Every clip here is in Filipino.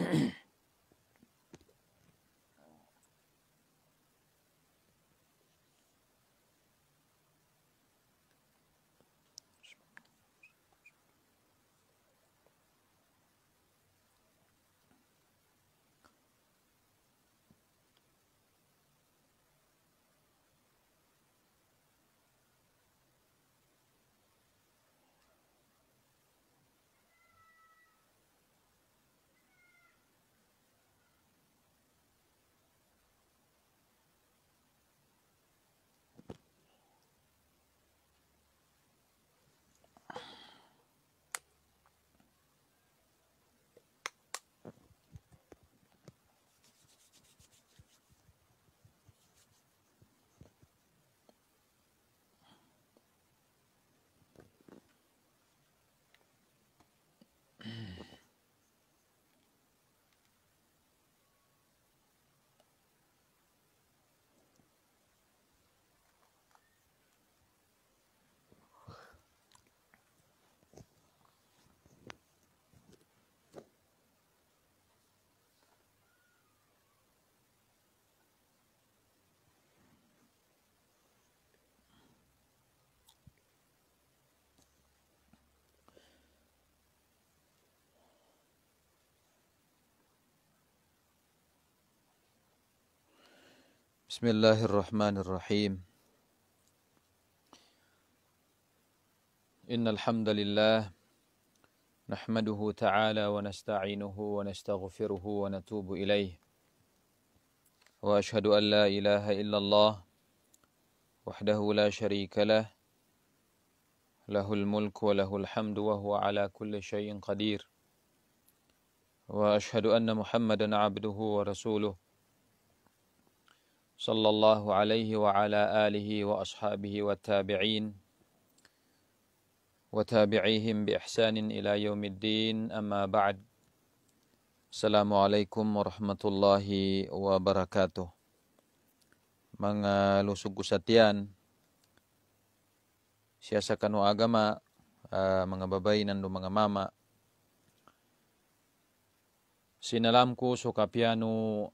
mm بسم الله الرحمن الرحيم إن الحمد لله نحمده تعالى ونستعينه ونستغفره ونتوب إليه وأشهد أن لا إله إلا الله وحده لا شريك له له الملك وله الحمد وهو على كل شيء قدير وأشهد أن محمدا عبده ورسوله صلى الله عليه وعلى آله وأصحابه والتابعين وتابعيهم بإحسان إلى يوم الدين أما بعد السلام عليكم ورحمة الله وبركاته mga lusog kusatian siya sa kanu agama uh, eh, mga babay nando mga mama sinalam ko so kapiano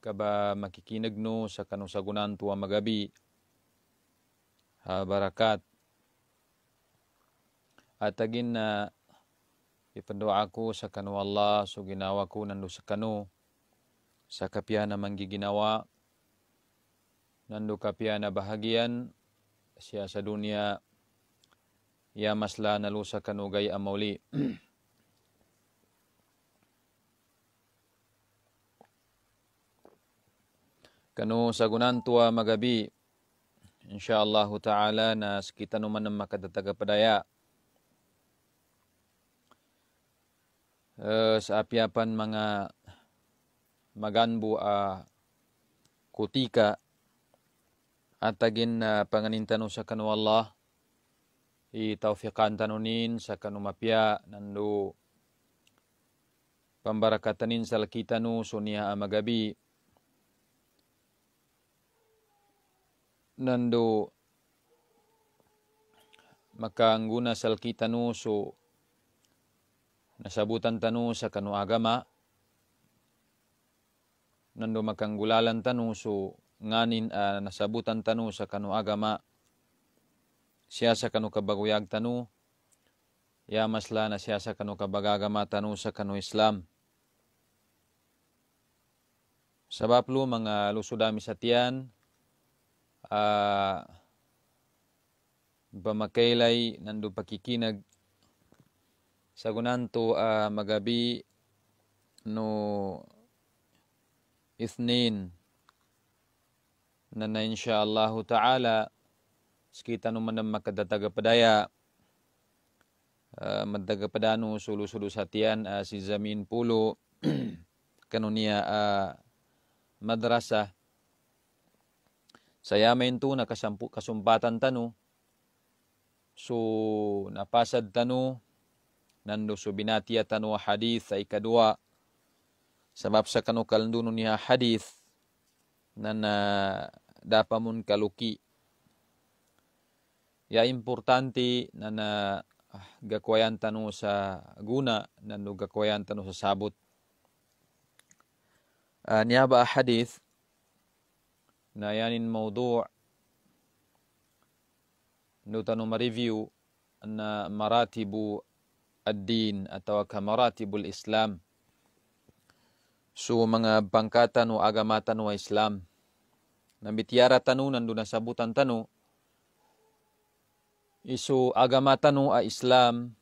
kaba makikinig no sa kanong sagunan tuwa magabi. Ha barakat. At agin na ipandua ako sa kanu Allah so ginawa ko nando sa kanu sa kapya na manggiginawa nando kapya na bahagian siya sa dunia ya masla nalusa kanu gay amauli. kanu sagunan tua magabi insyaallah taala na sekitar nu manem makadataga padaya eh uh, saapiapan mga maganbu a uh, kutika at agin uh, eh, panganintan sa kanu Allah i taufiqan tanunin sa kanu mapya nando pambarakatanin sa lakitanu sunia amagabi magabi nando makangguna salki tanu so nasabutan tanu sa kanu agama nando makanggulalan tanu so nganin uh, nasabutan tanu sa kanu agama siya sa kanu kabaguyag tanu ya masla na siya sa kanu kabagagama tanu sa kanu Islam sabablo mga lusudami sa tiyan uh, ah, bamakaylay nando pakikinag sa gunanto uh, magabi no isnin na na insyaallah ta'ala skita naman ng makadataga padaya uh, ah, madaga padano sulu-sulu satian uh, si Zamin Pulo kanuniya uh, madrasah Sayamen to na kasumbatan tanu So napasad tanu nando so binatiya tano hadith sa ikadua sabab sa kanu kalduno niya hadith na na dapamun kaluki ya importante na na ah, gakwayan tano sa guna nando gakwayan tanu sa sabot uh, niya ba hadith na نيان موضوع نوتنو مريفيو أن مراتب atawa atau كمراتب الإسلام So mga bangkatan o agamatan o Islam. Nabitiyara tanu nandun sabutan tanu. Iso agamatan o a Islam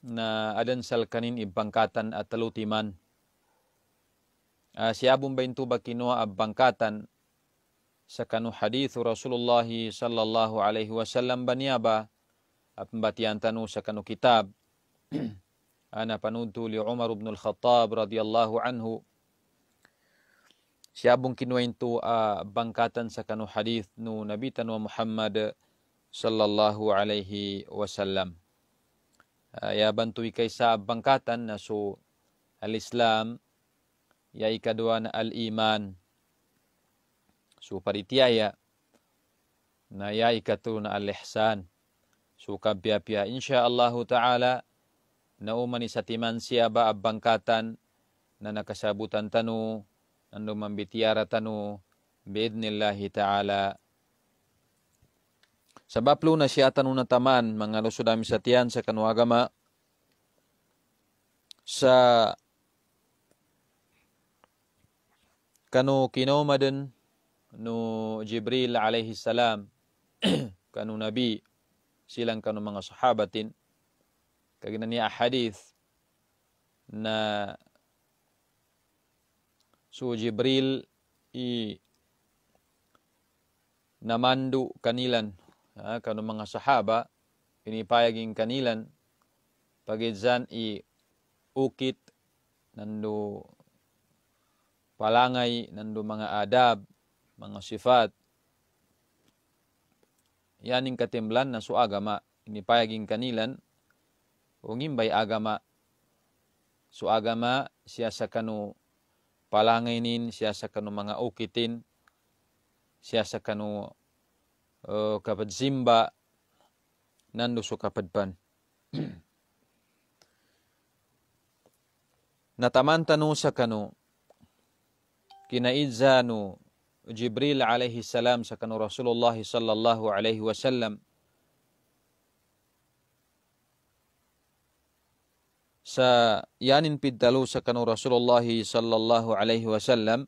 na adan salkanin ibangkatan at talutiman. Uh, si Abong Baintuba kinuha abangkatan sakanu hadithu Rasulullah sallallahu alaihi wasallam baniaba pembatian tanu sakanu kitab ana panuntu li Umar ibn al-Khattab radhiyallahu anhu siabung kinuintu bangkatan sakanu hadith nu Nabi tanu Muhammad sallallahu alaihi wasallam ya bantu ikaisa bangkatan nasu al-Islam ya ikaduan al-Iman su suparitiaya na ya ikatu na ihsan su biya-biya insyaallah taala na nauman sa timan siya ba abangkatan na nakasabutan tanu nando mambitiyara tanu biidnillahi taala Sabab lo na siya tanong na taman, mga lusod sa tiyan sa kanuagama, sa kano kinoma din, nu Jibril alaihi salam kanu nabi silang kanu mga sahabatin kagina ni ahadith na su Jibril i namandu kanilan ha, kanu mga sahaba inipayaging kanilan pagidzan i ukit nando palangay nando mga adab mga sifat. Yaning katimlan na suagama, inipayaging kanilan, ungimbay agama. Suagama siya sa kanu palangainin, siya sa kanu mga ukitin, siya sa kanu uh, kapadzimba, nando su kapadpan. Nataman tanu sa kanu, kinaidza no Jibril alaihi salam sakanu Rasulullah sallallahu alaihi wasallam sa yanin piddalu sakanu Rasulullah sallallahu alaihi wasallam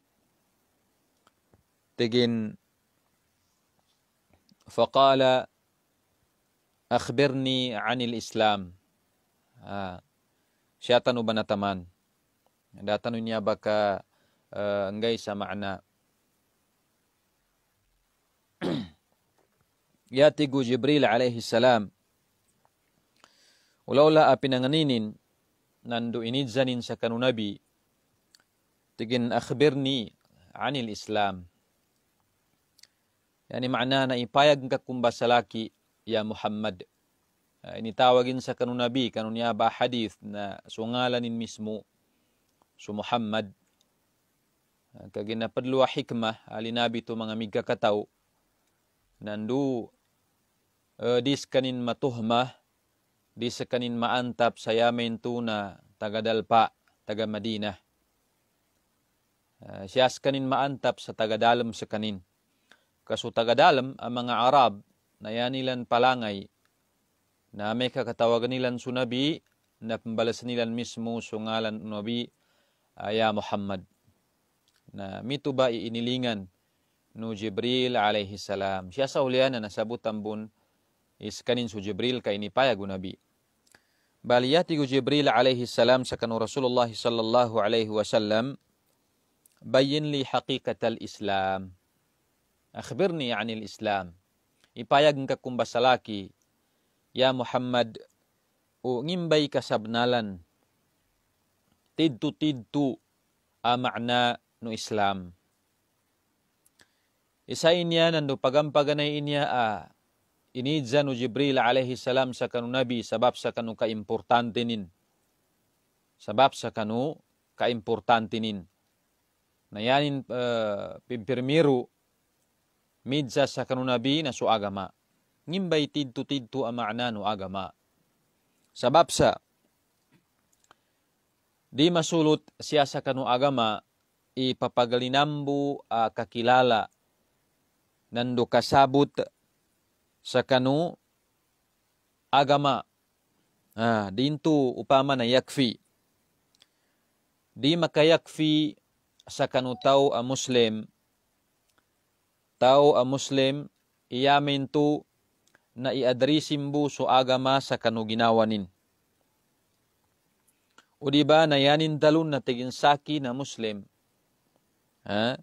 تجن فقال أخبرني عن الإسلام شاتنو بنتمان داتنو نيابك انجيس معنا Ya yatigu Jibril alaihi salam. Ulaula api nanganinin nandu inizanin sa kanunabi tigin akhbirni anil Islam. Yani makna na ipayag ka kumba salaki ya Muhammad. Ha, ini tawagin sa kanunabi kanunya ba hadith na sungalanin mismo su Muhammad. Ha, Kagina perlu hikmah alinabi tu mga migkakataw nandu uh, dis kanin matuhma, dis kanin maantap sa yamen tuna, tagadalpa, taga Madina. Uh, siyas kanin maantap sa tagadalam sa kanin. Kaso tagadalam ang mga Arab na yanilan palangay na may kakatawagan nilan sunabi na pambalas nilan mismo sungalan nabi aya ah, Muhammad na mito ba iinilingan no Jibril alayhi salam siya sa ulian na sabutan bun iskanin su Jibril ka ini payag nabi. Baliyat igu Jibril alaihi salam sakanu Rasulullah sallallahu alaihi wasallam bayin li haqiqat al-Islam. Akhbirni anil Islam. Ipayag ng kakumbasalaki. Ya Muhammad, u ngimbay kasabnalan. Tidtu-tidtu a makna no Islam. Isa inya nando pagampaganay inya a ah, inidza nu Jibril alaihi salam sa kanu nabi sabab sa kanu kaimportante nin. Sabab sa kanu kaimportante nin. Nayanin uh, pimpirmiru midza sa kanu nabi na su agama. Ngimbay tidto-tidto ang maana no agama. Sabab sa di masulot siya sa kanu agama ipapagalinambu uh, ah, kakilala nando kasabot sa kanu agama. Ah, dinto upama na yakfi. Di makayakfi sa kanu tao a Muslim. Tao a Muslim iyamin to na iadrisim bu so agama sa kanu ginawanin. O di ba na yanin dalon na tiginsaki na Muslim. Ha?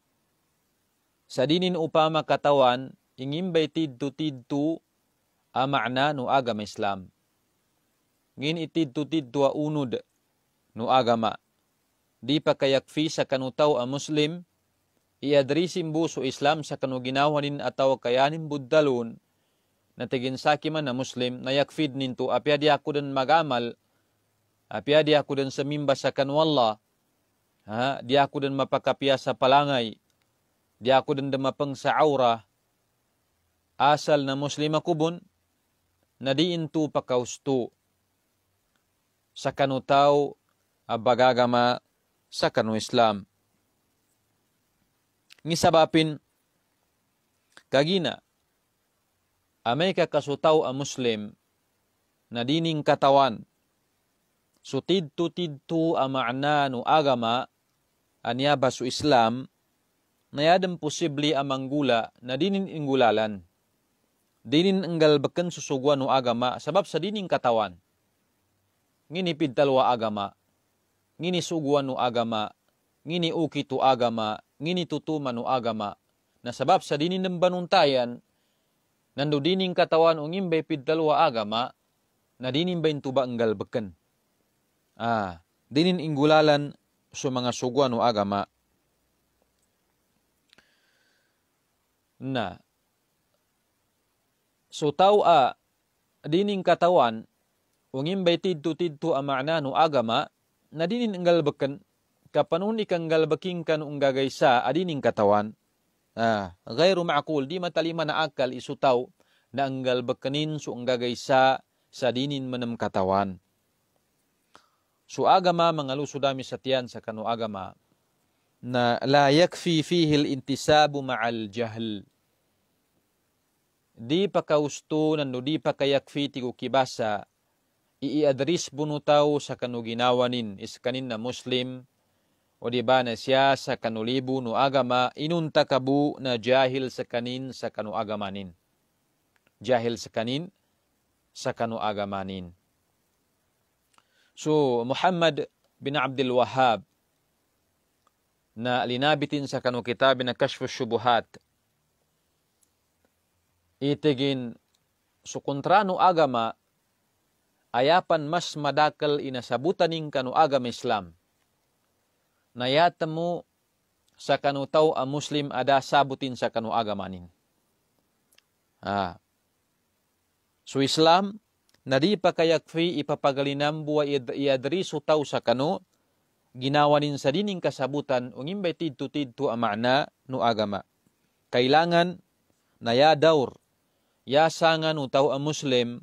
Sa dinin upama katawan ingin baiti tu tu a makna nu agama Islam. Ngin iti tu tu a unud nu agama. Di pakayak fi sa kanutaw a Muslim, iadrisim buso Islam sa kanuginawanin ataw kayanin buddalun na tigin sakiman na Muslim na yakfid nintu apya di ako din magamal, apya di ako din sa mimba sa kanwala, ha? di ako din mapakapya sa palangay, di ako din mapeng sa aurah, asal na muslima kubon na diin tu pakausto sa kanutaw abagagama sa kanu Islam. Ngisabapin kagina amay ka kasutaw a Muslim na dining katawan so tutid tu a maana no agama aniya baso Islam nayadem posible a manggula na dinin inggulalan dinin enggal beken susuguan no agama sabab sa dining katawan ngini pidtalwa agama ngini suguan no agama ngini uki to agama ngini tutuman no agama na sabab sa dinin ng banuntayan nando dining katawan ung imbay pidtalwa agama na dinin bain tuba enggal beken ah dinin ingulalan sa mga suguan no agama na So a dining katawan wangin bay tidto tidto ang maana no agama na dinin ang galbakan kapanun ikang galbaking kan unggagaysa adining katawan. Ah, gayro maakul di matalima na akal isutaw na ang galbakanin so ang gagaysa sa dinin manam katawan. So agama mga lusudami sa tiyan sa kanu agama na la yakfi fihi al-intisabu ma'al jahl di pa kausto nanu di pa kayakfi ti kibasa iiadris bunu tao sa kanu ginawanin is kanin na Muslim o di ba na siya sa kanulibu no agama inunta kabu na jahil sa kanin sa kanu agamanin jahil sa kanin sa kanu agamanin so Muhammad bin Abdul Wahhab na linabitin sa kanu kitab na Kashfu Shubuhat Itigin so kontrano agama ayapan mas madakal inasabutaning kanu agama Islam. Nayatamu sa kanu tau a Muslim ada sabutin sa kanu agamanin. Ah. So Islam, nadi pa kayakfi ipapagalinam buwa iadriso tau sa kanu, ginawanin sa dining kasabutan ungimbay tidto-tidto ang maana no agama. Kailangan nayadawr yasangan utaw ang Muslim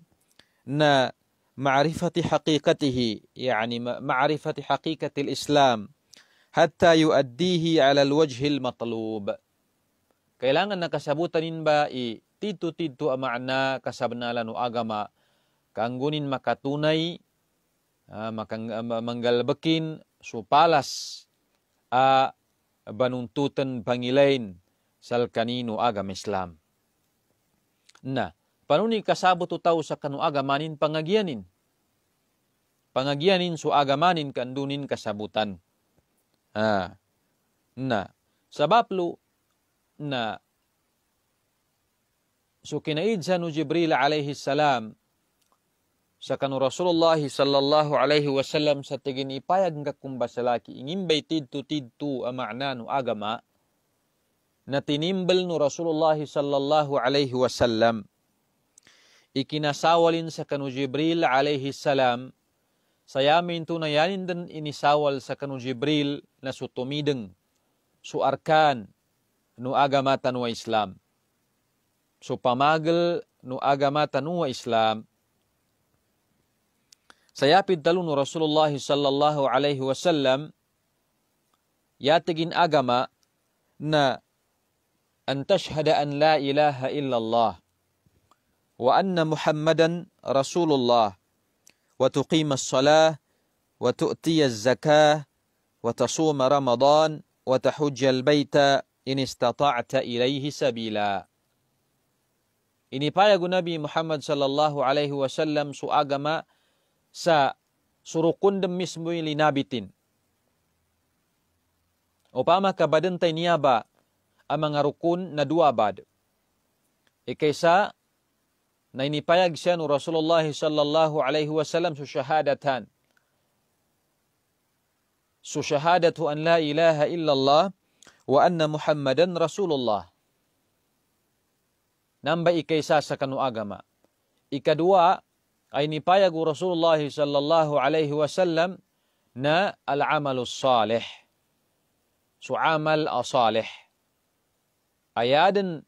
na ma'rifati haqiqatihi yani ma'rifati haqiqati al-Islam hatta yuaddihi 'ala al-wajhi al-matlub kailangan nakasabutanin ba i titu-titu ang maana kasabnalan o agama kanggunin makatunay uh, makang, uh, manggalbakin supalas a uh, banuntutan pangilain sal kanino agama Islam. na panuni kasabot tao sa kanu agamanin pangagianin. Pangagianin so agamanin kandunin kasabutan. Ha. Na sa baplo na so kinaid sa no Jibril alayhi salam sa kanu Rasulullah sallallahu alayhi wasallam sa tigin ipayag nga kumbasalaki ingin baitid tutid tu amaanan agama. na tinimbal no Rasulullah sallallahu alaihi wasallam ikinasawalin sa kanu Jibril alaihi salam sayamin tunayanin din inisawal sa kanu Jibril na sutumideng arkan no agamatan wa Islam so pamagal no agamatan wa Islam sayapid talo no Rasulullah sallallahu alaihi wasallam yatigin agama na أن تشهد أن لا إله إلا الله وأن محمدا رسول الله وتقيم الصلاة وتؤتي الزكاة وتصوم رمضان وتحج البيت إن استطعت إليه سبيلا Ini payah Nabi Muhammad sallallahu alaihi wasallam su agama sa surukun demi sembuh li nabitin. Upama ka niaba mga rukun na dua bad. Ikaysa na inipayag siya no Rasulullah sallallahu alaihi wasallam su shahadatan. Su shahadatu an la ilaha illallah wa anna Muhammadan Rasulullah. Namba ikaysa sa kanu agama. Ikadua ay nipayag Rasulullah sallallahu alaihi wasallam na al amalus salih. amal asalih. ayaden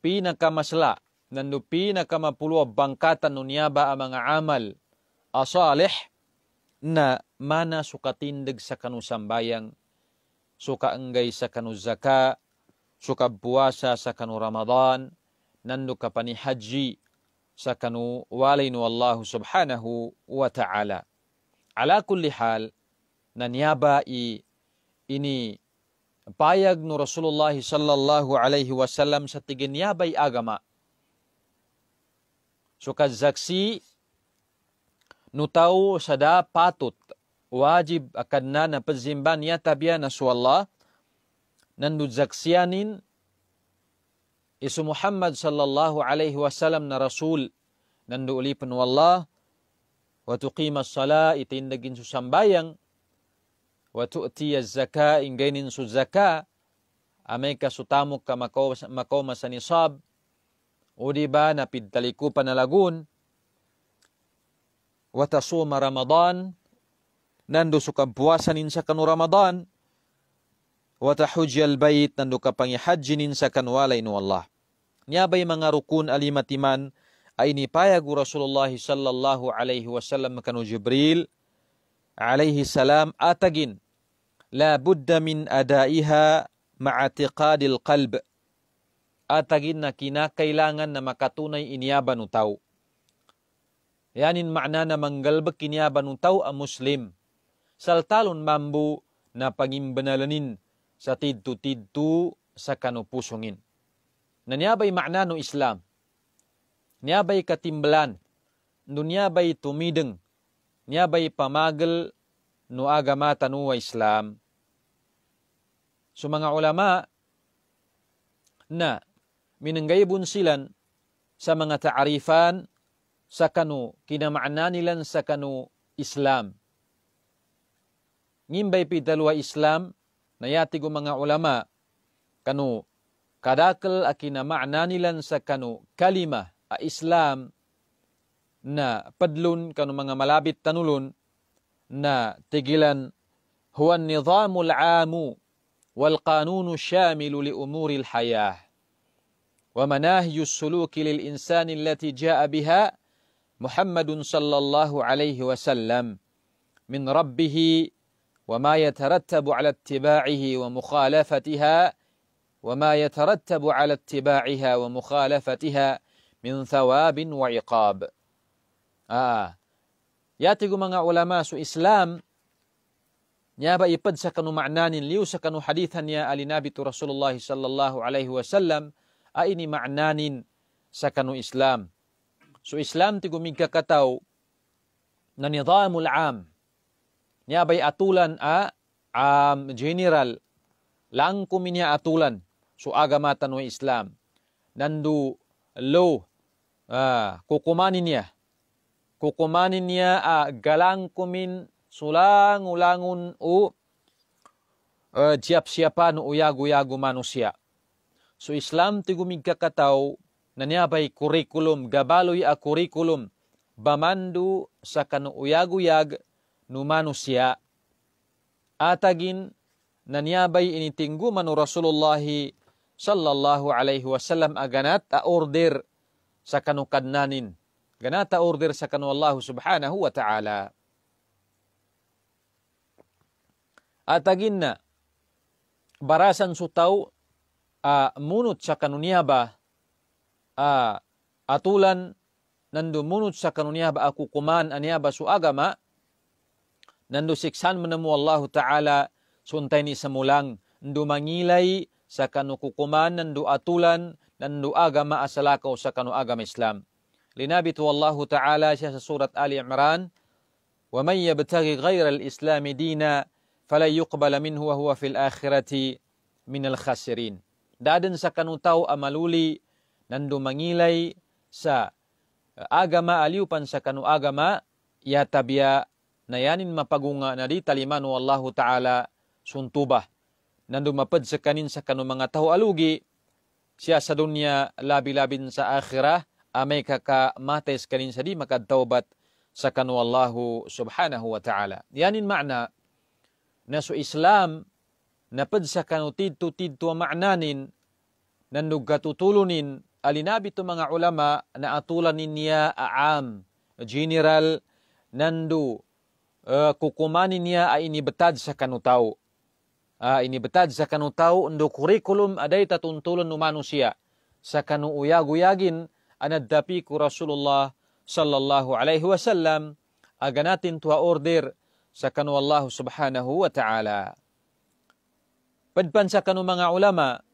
pinakamasla nanu pinakamapulo bangkatan nunyaba ang mga amal asalih na mana suka tindig sa kanusambayang suka anggay sa kanuzaka suka buwasa sa kanu Ramadan nanu kapani haji sa kanu walay nu Allah subhanahu wa ta'ala ala kulli hal nanyaba i ini payag no Rasulullah sallallahu alaihi wasallam setigin yabai agama. So kazaksi no tau sada patut wajib akadna na pezimban ya tabia na suallah nandu zaksianin isu Muhammad sallallahu alaihi wasallam na Rasul nandu ulipan wallah wa tuqima as-sala itindagin susambayang wa tu'tiya zaka ingainin su zaka amay kasutamok ka makoma sa nisab o di ba napidtaliko pa na lagun wa tasuma ramadan nando su kabuwasanin sa kanu ramadan wa tahujja albayt nando ka pangihajjinin sa kanwalay no Allah niabay mga rukun alimatiman ay ni payagu Rasulullah sallallahu alaihi wasallam kanu Jibril alaihi salam atagin la budda min adaiha ma'atiqadil qalb atagin na kina kailangan na makatunay iniyaban utaw yanin makna na manggalbek iniyaban utaw a muslim saltalon mambu na pangimbenalanin sa tidtu tidtu sa kanupusungin nanyabay makna no islam nyabay katimbalan dunya bay tumideng bay pamagal no agama tanu Islam. So mga ulama na minanggayibon silan sa mga taarifan sa kanu kinamaana nilan sa kanu Islam. Ngimbay pi dalwa Islam nayati ko mga ulama kanu kadakal akinamaana nilan sa kanu kalima a Islam na padlun kanu mga malabit tanulun na tigilan huwa nizamul amu wal qanunu shamilu li umuri al hayah wa manahiyu suluki lil insani allati jaa biha محمد صلى الله عليه وسلم من ربه وما يترتب على اتباعه ومخالفتها وما يترتب على اتباعها ومخالفتها من ثواب وعقاب Ah, yati mga ulama so Islam nya ba ipad sa kanu ma'nanin liu sa kanu hadithan niya alinabi to Rasulullah sallallahu alaihi wasallam ay ini ma'nanin sa kanu Islam. So Islam ti gumigkakataw na nizamul am. Nya bay atulan a am general lang kuminya atulan so agamatan no Islam. Nandu low uh, ah, kukumanin niya kukumanin niya a ah, galang kumin sulangulangon u uh, eh, siyap siyapan o uyag-uyago mano So Islam ti gumigkakataw na niyabay kurikulum, gabaloy a kurikulum, bamandu sa kanuuyag-uyag numano manusia. Atagin na niyabay initinggu mano Rasulullah sallallahu alaihi wasallam aganat a order sa kadnanin ganata ganaata ordersakan wallahu subhanahu wa ta'ala atagin na barasan sutaw uh, munot sa kanuniyaba uh, atulan nando munut sa kanuniyaba aku kuman aniyaba su agama nando siksan menemu Allah Ta'ala suntay ni samulang ndu mangilai sa kanukukuman nando atulan nando agama asalakaw sa kanu agama Islam. لنابت والله تعالى شهر سورة آل عمران ومن يبتغي غير الإسلام دينا فلن يقبل منه وهو في الآخرة من الخاسرين Daden sakanu tau amaluli nandu mangilay sa agama aliupan sakanu agama ya tabia nayanin mapagunga na di talimanu Allahu Ta'ala suntubah. Nandu mapad sakanin sakanu mga tau alugi siya sa dunya labi-labin sa akhirah amai kaka mate sekalin sadi maka taubat sakan wallahu subhanahu wa taala yanin makna nasu islam na pad sakan utitu titu maknanin nan nugatutulunin ali nabi tu mga ulama na atulanin niya aam general nandu uh, eh, kukumanin niya ay inibetad sa kanutaw. Uh, inibetad sa kanutaw ando kurikulum aday tatuntulan ng manusia sa kanuuyag-uyagin ana dapiku Rasulullah sallallahu alaihi wasallam aganatin tua ordir sakanu Allah subhanahu wa ta'ala. Padpan sakanu mga ulama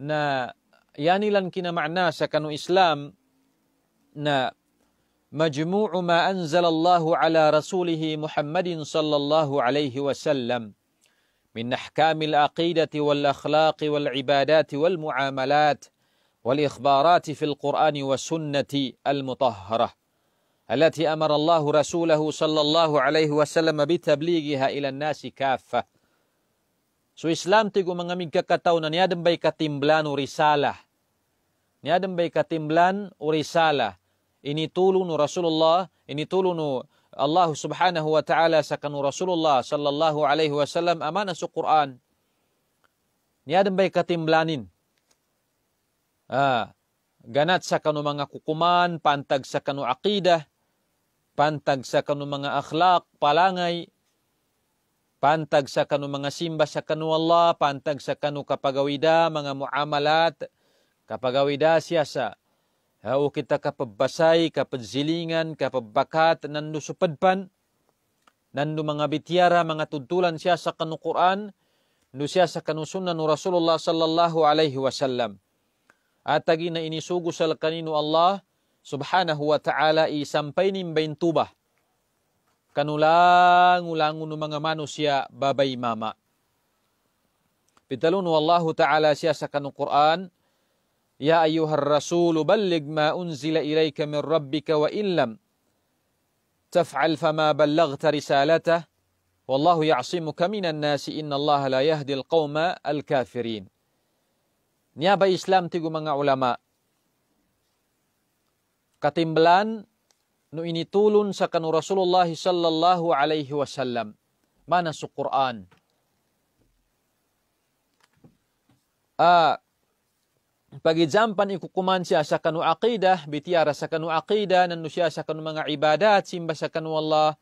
na yanilan kinama'na sakanu Islam na majmu'u ma anzalallahu ala rasulih Muhammadin sallallahu alaihi wasallam min ahkamil aqidati wal akhlaqi wal ibadati wal muamalat – والإخبارات في القرآن والسنة المطهرة التي أمر الله رسوله صلى الله عليه وسلم بتبليغها إلى الناس كافة. So Islam tigo mga migkakataw na niyadam ba'y katimblan o risalah. Niyadam ba'y katimblan o risalah. Initulong no Rasulullah, initulong no Allah subhanahu wa ta'ala sa kanu Rasulullah sallallahu alaihi wasallam amana sa Quran. Niyadam ba'y katimlanin. ah, ganat sa kanu mga kukuman, pantag sa kanu akidah, pantag sa kanu mga akhlak, palangay, pantag sa kanu mga simba sa kanu Allah, pantag sa kanu kapagawida, mga muamalat, kapagawida siya sa o kita kapabbasay, kapagzilingan, kapabbakat, nando supadpan, nando mga bitiara, mga tuntulan siya sa kanu Quran, no siya sa kanusunan no Rasulullah sallallahu alaihi wasallam. atagina ini sugu sal kaninu Allah subhanahu wa ta'ala i sampay nimbain tubah kanulang ulang ng mga manusia babay mama. Pitalun wallahu ta'ala siya sa kanong Quran, Ya ayuhar rasul ballig ma unzila ilayka min rabbika wa illam taf'al fama ballagta risalata wallahu ya'simuka minan nasi inna Allah la yahdi alqawma alkafirin. Niaba Islam tigo mga ulama. Katimblan no ini tulun sa kanu Rasulullah sallallahu alaihi wasallam. Mana su Quran? Ah bagi jampan iku kuman siya sa kanu aqidah bitiara sa kanu aqidah nan siya sa kanu mga ibadat simba sa kanu Allah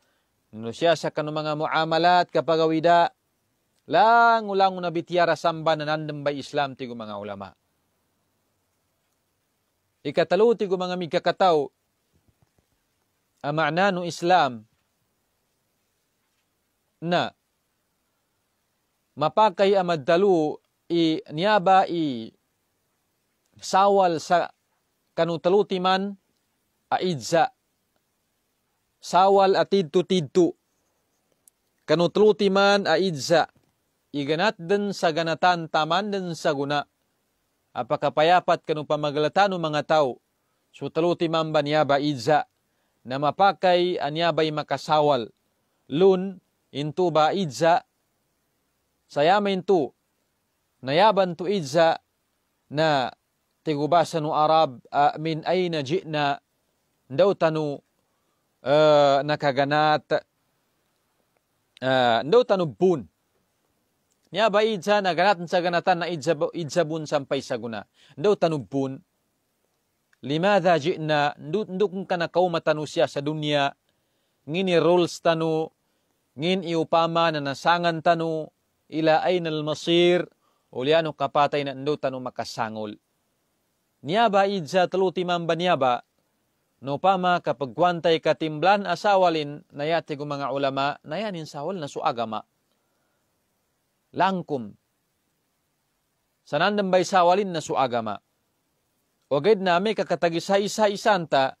nan siya sa kanu mga muamalat kapagawida lang ulang una bitiara samba nanandam by Islam tigo mga ulama. Ikatalo tigo mga migkakataw ang maana no Islam na mapakay amadtalo i niaba i sawal sa kanutaluti man aidza sawal atid tidtu kanutluti man aidza iganat din sa ganatan taman din sa guna. Apakapayapat kanong pamagalatan ng mga tao, sutaluti mamba niya ba idza, na mapakay anyabay makasawal. Lun, into ba idza, sayamain to, nayaban to idza, na tigubasan no Arab uh, min ay na jina, daw tanu uh, nakaganat, uh, daw tanu bun. Nya ba idsa na ganatan sa ganatan na idsabun sampay sa guna. Ndaw tanubpun. Limadha jina ndukong ka na kaumatanu siya sa dunya. Ngini rules tanu. Ngin iupama na nasangan tanu. Ila ay nalmasir. Uliano kapatay na ndaw tanu makasangol. Nya ba idsa taluti mamba niya ba? No pama kapagwantay katimblan asawalin nayati ko mga ulama nayanin sawal na suagama. agama langkum. Sanan bay sawalin na suagama. Wagid nami kakatagisa isa isanta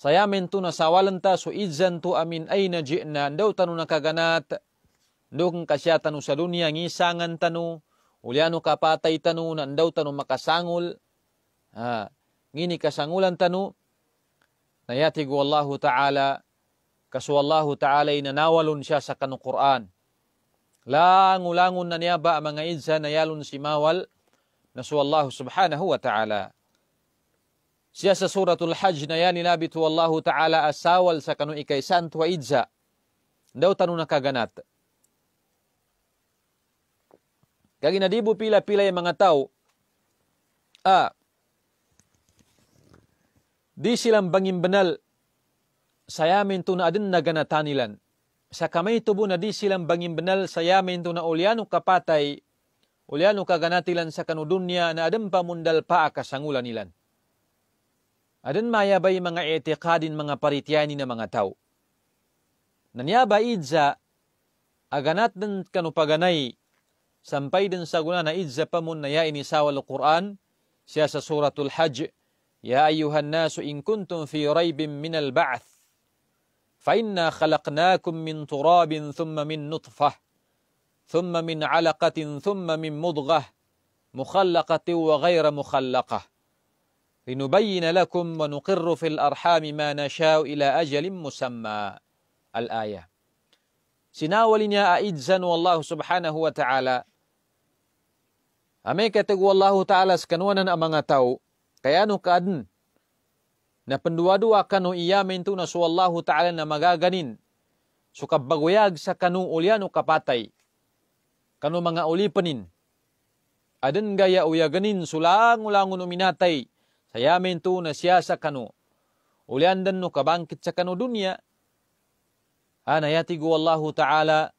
sayamin to na sawalanta su idzan to amin ay na jina daw tanu nakaganat dukang kasya tanu sa dunya ngisangan tanu ulyano kapatay tanu nandaw tanu makasangol ha, ngini kasangulan tanu nayatig wallahu ta'ala kasu wallahu ta'ala inanawalun siya sa kanu Qur'an Langulangon na niya ba ang mga idsa na yalon si Mawal? Nasuallahu subhanahu wa ta'ala. Siya sa suratul hajj na yan nabitu wallahu ta'ala asawal sa kanu ikay santo idsa. Daw tanong kaganat. Kagi nadibo pila-pila yung mga tao. A. Ah, di silang bangimbanal. Sayamin to na adin naganatanilan sa kamay tubo na di silang bangin banal sa yamin to na ulyano kapatay, ulyano kaganatilan sa kanudunya na adam pamundal paa kasangulan nilan. Adan mayabay mga etikadin mga parityani na mga tao. Nanyaba idza, aganat din kanupaganay, sampay din sa guna na idza pamun na ya inisawal Quran, siya sa suratul Hajj, Ya ayuhan nasu in kuntum fi raybin minal ba'th, فإنا خلقناكم من تراب ثم من نطفة ثم من علقة ثم من مضغة مخلقة وغير مخلقة لنبين لكم ونقر في الأرحام ما نشاء إلى أجل مسمى الآية يا أئجزا والله سبحانه وتعالى Amay katagwa الله تعالى سكنونا ang mga tao, kaya na penduwa-duwa kanu iyamin tu na suwallahu ta'ala na magaganin. So kabagoyag sa kanu ulian o kapatay. Kanu mga ulipanin. Adan gaya uyaganin sulang ulang ulangon uminatay. Sayamin tu na siya sa kanu. Ulian dan no kabangkit sa kanu dunya. Ha nayatigo Allahu ta'ala.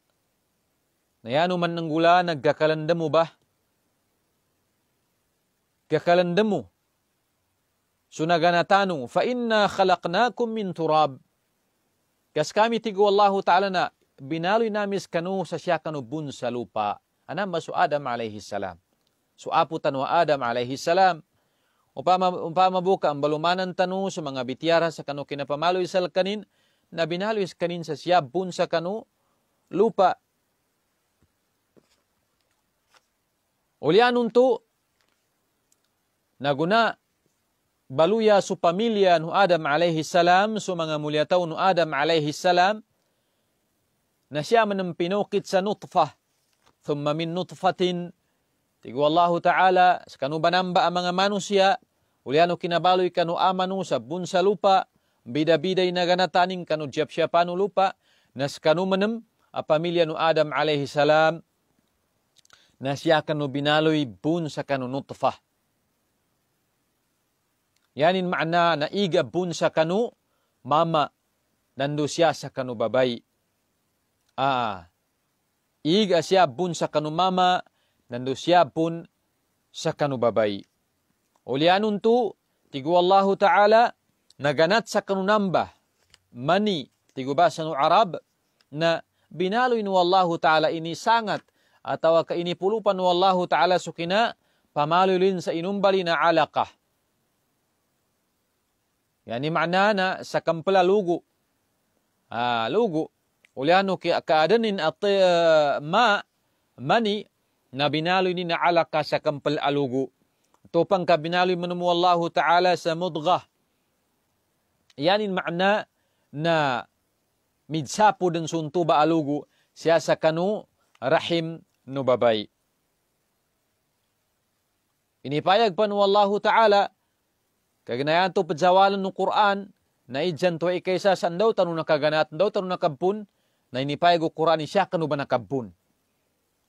Nayano man ng gula nagkakalandamo ba? Kakalandamo sunaganatanung fa inna khalaqnakum min turab kas kami tigo Allah ta'ala na binaloy namis kanu sa siya kanubun sa lupa anam masu Adam alayhi salam suaputan wa Adam alayhi salam upama upama buka ang balumanan tanu sa mga bitiara sa kanu kinapamaloy sa kanin na binaloy kanin sa siya bun sa kanu lupa Ulianun to, naguna baluya su supamilia nu Adam alaihi salam su sumanga mulia tau nu Adam alaihi salam na sia menempino sa nutfah thumma min nutfatin tigo Allah taala sakanu banamba amanga manusia ulianu kinabalu ikanu amanu sa bunsa lupa bida-bida inagana taning kanu jap siapa nu lupa na sakanu menem apamilia nu Adam alaihi salam na sia kanu binalui bunsa kanu nutfah Yanin makna na iga bun sa kanu mama nando siya sa kanu babay. Ah, iga siya bun sa kanu mama nando siya bun sa kanu babay. Ulianun tu tigo Allah Ta'ala naganat sa kanu namba mani tigo basa no Arab na binaloy no Allah Ta'ala ini sangat atawa ka inipulupan no Allah Ta'ala sukina pamalulin sa inumbali na alaqah Yani makna na sa kampala lugu. Ah lugu. Oleh anu ki kaadanin at eh, ma mani na ni na ala ka alugu. Topang ka binalo manumu Allah Taala sa mudghah. Yani makna na midsapu den suntu ba alugu siya sa kanu rahim nubabai. Ini Inipayag pa Allah Taala Kaganayan to padzawalan ng Quran na ijan to ikaysa saan daw tanong nakaganat daw tanong nakabun na inipay go Quran isya kanu ba nakabun.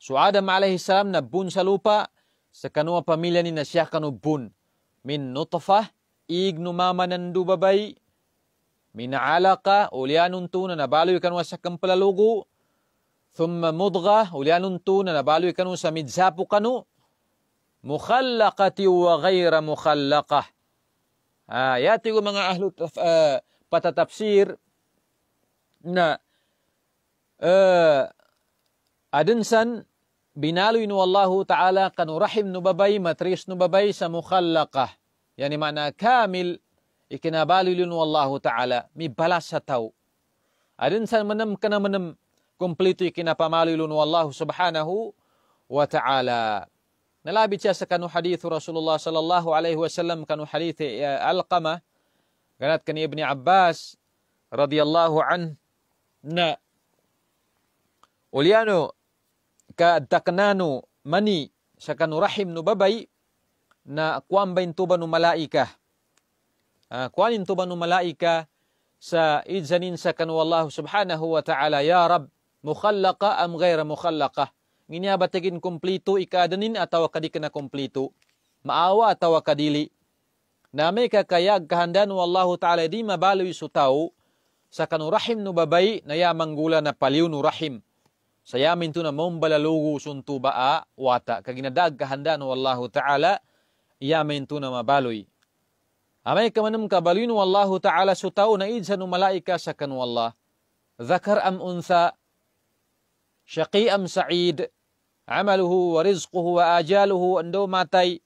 So Adam alayhi salam na bun sa lupa sa kanua pamilya ni na siya kanu bun min nutfah ignumama nandu babay min alaqa ulyanun na nabaloy kanwa sa kampalalugo thumma mudgha ulyanun na nabaloy kanu sa midzapo kanu mukhallaqati wa ghayra mukhallaqah Ah, yati ko mga ahlu uh, patatapsir na uh, adunsan binaloy nu Allahu Ta'ala kanu rahim nu babay matris nu babay sa mukhallaqah. Yani mana kamil ikinabaloy nu Allahu Ta'ala mi balas sa tao. Adunsan manam kana manam kompleto ikinapamaloy nu Allahu Subhanahu wa Ta'ala. nala bichasa kanu hadithu Rasulullah sallallahu alaihi wasallam kanu hadithi Alqama ganat kan Ibni Abbas radhiyallahu anna uliano ka taknanu mani sakanu rahim nu babai na kwambain tubanu malaika kwanin tubanu malaika sa idzanin sakanu Allah subhanahu wa ta'ala ya rab mukhallaqa am ghaira mukhallaqa nginya batigin kumplito ikadanin atawa kadi kana kumplito maawa atawa kadili Na ka kakayag kahandan wallahu ta'ala di mabalo isutaw sa kanurahim no babay na yamanggula na paliw no rahim sayamin to na maumbalalugo sunto baa wata kaginadag kahandan wallahu ta'ala yamin to na mabaloy Amay kamanam kabalin wallahu ta'ala sutaw na idsa no malaika sa kanwallah. Zakar am unsa, syaqi am sa'id, amaluhu wa rizquhu wa ajaluhu ando matai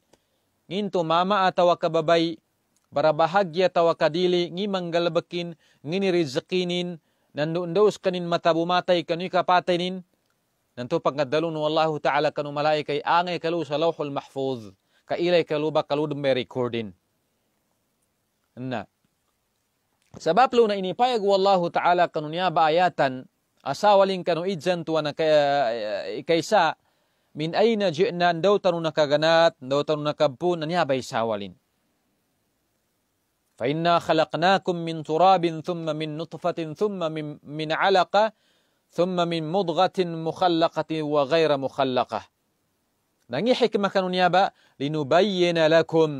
ngintu mama atawa kababay para bahagia tawa kadili ngi manggalabakin ngini rizqinin nandoos kanin matabumatay kanu kapatay nin nanto pagkadalon wallahu ta'ala kanu malaikai angai kalu sa lawhul mahfuz kailay kalu ba kalu dumbe recording na sebab lu na ini payag wallahu ta'ala kanu niya ba ayatan asawaling kanu idjan tuwa na kaysa eh, eh, من أين جئنا ندو تنونك غنات ندو تنونك بون نيابي ساولين فإنا خلقناكم من تراب ثم من نطفة ثم من, من علقة ثم من مضغة مخلقة وغير مخلقة نعي حكمة كانوا نيابا لنبين لكم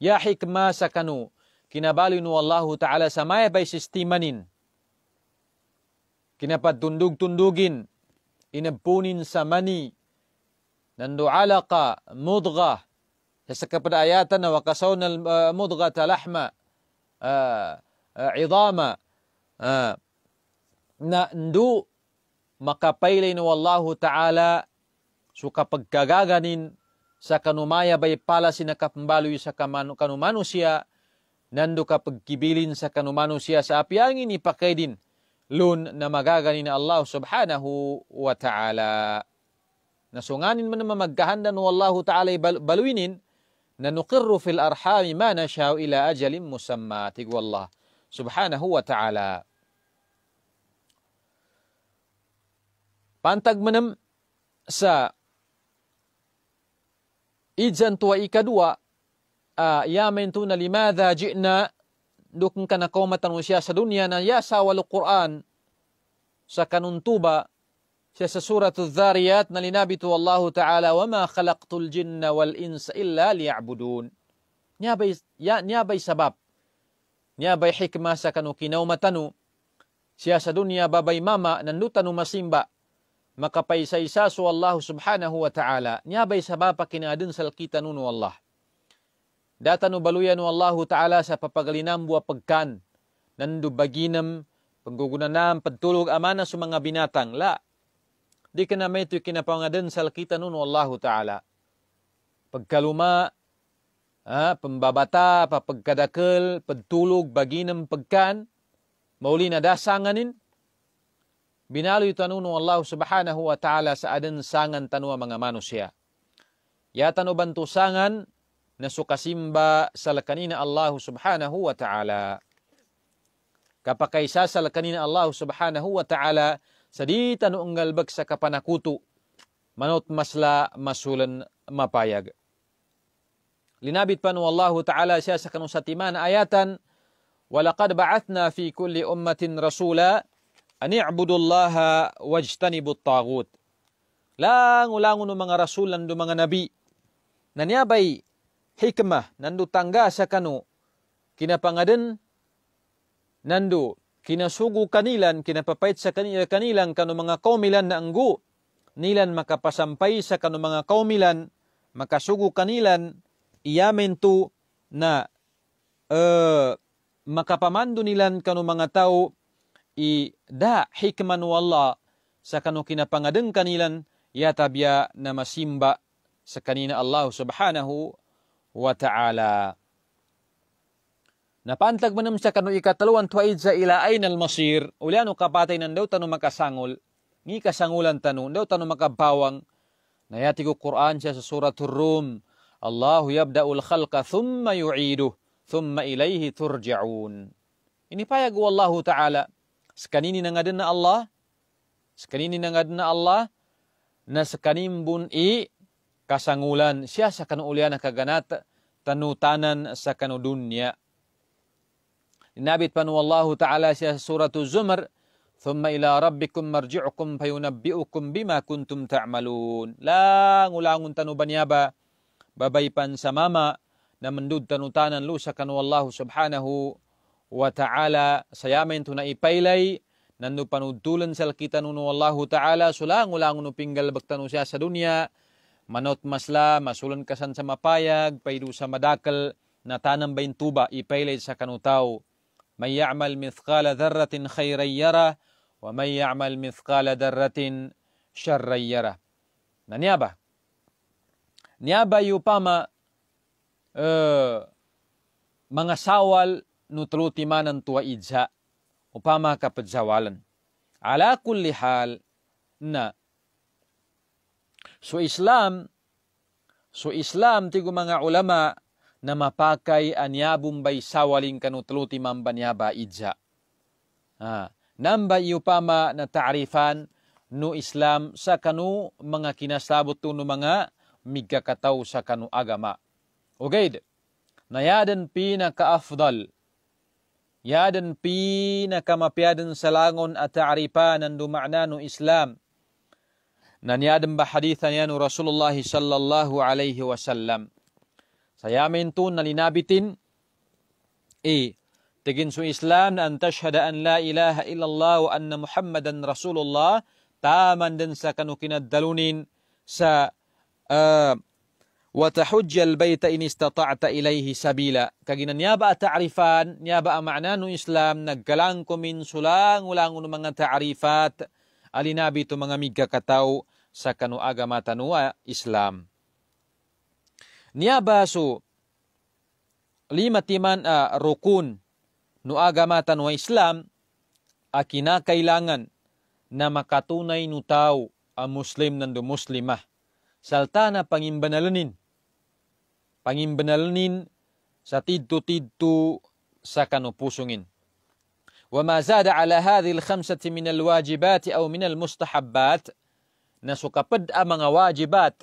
يا حكمة سكنوا كنبالين والله تعالى سمايا بيش استيمانين كنبا دندوق دندوقين إن بونين سماني Nandu alaqa mudghah. Sesekal pada ayatan wa kasawna mudghata lahma idama. ndu maka pailain wallahu ta'ala suka pagkagaganin sa kanumaya bay pala sinakapambaloy sa kanumanusia nandu ka pagkibilin sa kanumanusia sa apiangin ipakaidin lun na magaganin Allah subhanahu wa ta'ala. nasunganin man mamagkahandan wallahu ta'ala baluinin na nuqirru fil arhami ma nashau ila ajalin musamma tigwallah subhanahu wa ta'ala pantag manem sa ijan tua ikadua uh, yamin tuna limadha jina dukun kana kaumatan usia sa dunia na yasa wal Quran sa kanuntuba siya sa surat dhariyat na linabito Allah Ta'ala wa ma khalaqtul jinna wal insa illa liya'budun. Niyabay, ya, niyabay sabab. Niyabay hikmah sa kanu kinaw matanu. Siya sa dunya babay mama nandutanu masimba. Makapaysaysa su Allah Subhanahu wa Ta'ala. Niyabay sabab pakinadun salkitan nu Allah. Datanu baluyan Allah Ta'ala sa papagalinam buwa pagkan. Nandubaginam panggugunanam pagtulog amana sa mga binatang. La, di kena metu kena pangaden sal kita nun wallahu taala pagkaluma ha pembabata pa pagkadakel pedtulog baginem pegkan maulina dasanganin binalu tanun wallahu subhanahu wa taala saaden sangan tanua mga manusia ya tanu bantu sangan nasukasimba salakanina Allah subhanahu wa taala kapakaisa salakanina Allah subhanahu wa taala Sadita noong galbag sa kapanakuto, manot masla masulan mapayag. Linabit pa no Ta'ala siya sa kanong satiman ayatan, وَلَقَدْ ba'athna fi kulli ummatin rasula, أَنِ اعْبُدُوا اللَّهَ وَاجْتَنِبُوا الطَّاغُوت Lango-lango ng mga rasul ng mga nabi, nanyabay hikmah nandu tangga sa kanu, kinapangaden nandu kinasugo kanilan, kinapapait sa kanila kanilang kano mga kaumilan na anggo, nilan makapasampay sa kano mga kaumilan, makasugo kanilan, iyamen to na uh, makapamando nilan kano mga tao, i da hikman wala sa kano kinapangadeng kanilan, yatabya na masimba sa kanina Allah subhanahu wa ta'ala. Napantag mo naman siya kanu ikataluan tuwaid sa ila ay nalmasir. Ulyan o kapatay nandaw tanu makasangol. Ngi kasangulan tanu, nandaw tanu makabawang. Nayati ko Quran siya sa surat Rum. Allahu yabda'ul khalqa thumma yu'iduh, thumma ilayhi turja'un. Ini payag Allah Ta'ala. Sekanini na nga din na Allah. Sekanini na nga din na Allah. Na sekanimbun i kasangulan siya sa kanu ulyan na kaganat tanutanan sa kanu dunya. نابت بن والله تعالى سورة الزمر ثم إلى ربكم مرجعكم فينبئكم بما كنتم تعملون lang ulangon tanu banyaba babay pan sa mama na mendud tanu tanan lusa kan wallahu subhanahu wa ta'ala sayamen tu na ipailay nandu panudulan sal kita nunu wallahu ta'ala sulang ulangon nu pinggal bagtanu siya sa dunya manot masla masulan kasan sa mapayag paidu sa madakal na tanam bain tuba ipailay sa kanutaw من يعمل مثقال ذرة خيرا يره ومن يعمل مثقال ذرة شرا يره na niaba niaba yupama uh, e, mga sawal nutluti manan tuwa idsa upama kapadzawalan ala kulli hal na so Islam so Islam tigo mga ulama na mapakai anyabum bay sawaling kanutluti mambanyaba idja. Ah, namba iupama na taarifan no Islam sa kanu mga kinasabot no mga migkakataw sa kanu agama. Okay, nayadan pinaka-afdal Yadan pinakamapiyadan sa langon at taaripan ng dumakna no Islam. Nanyadan ba hadithan yan no Rasulullah sallallahu alaihi wasallam. Sayamin tun nalinabitin. A. Tiginsu Islam na e, an an la ilaha illallah wa anna Muhammadan Rasulullah taman din sa kanukinadalunin sa uh, وتحج البيت إن استطعت إليه سبيلا kagina niya ba ta'rifan niya ba ang maana Islam nagkalang ko sulang ulang ng mga ta'rifat alinabi to mga migkakataw sa kanuaga matanua Islam niyabasu lima timan a uh, rukun no agama wa Islam a kinakailangan na makatunay no tao a Muslim nando Muslimah. Salta na pangimbanalanin. Pangimbanalanin sa tidto-tidto sa kanupusungin. وما زاد على هذه الخمسة من الواجبات أو من المستحبات نسكبد أمغ واجبات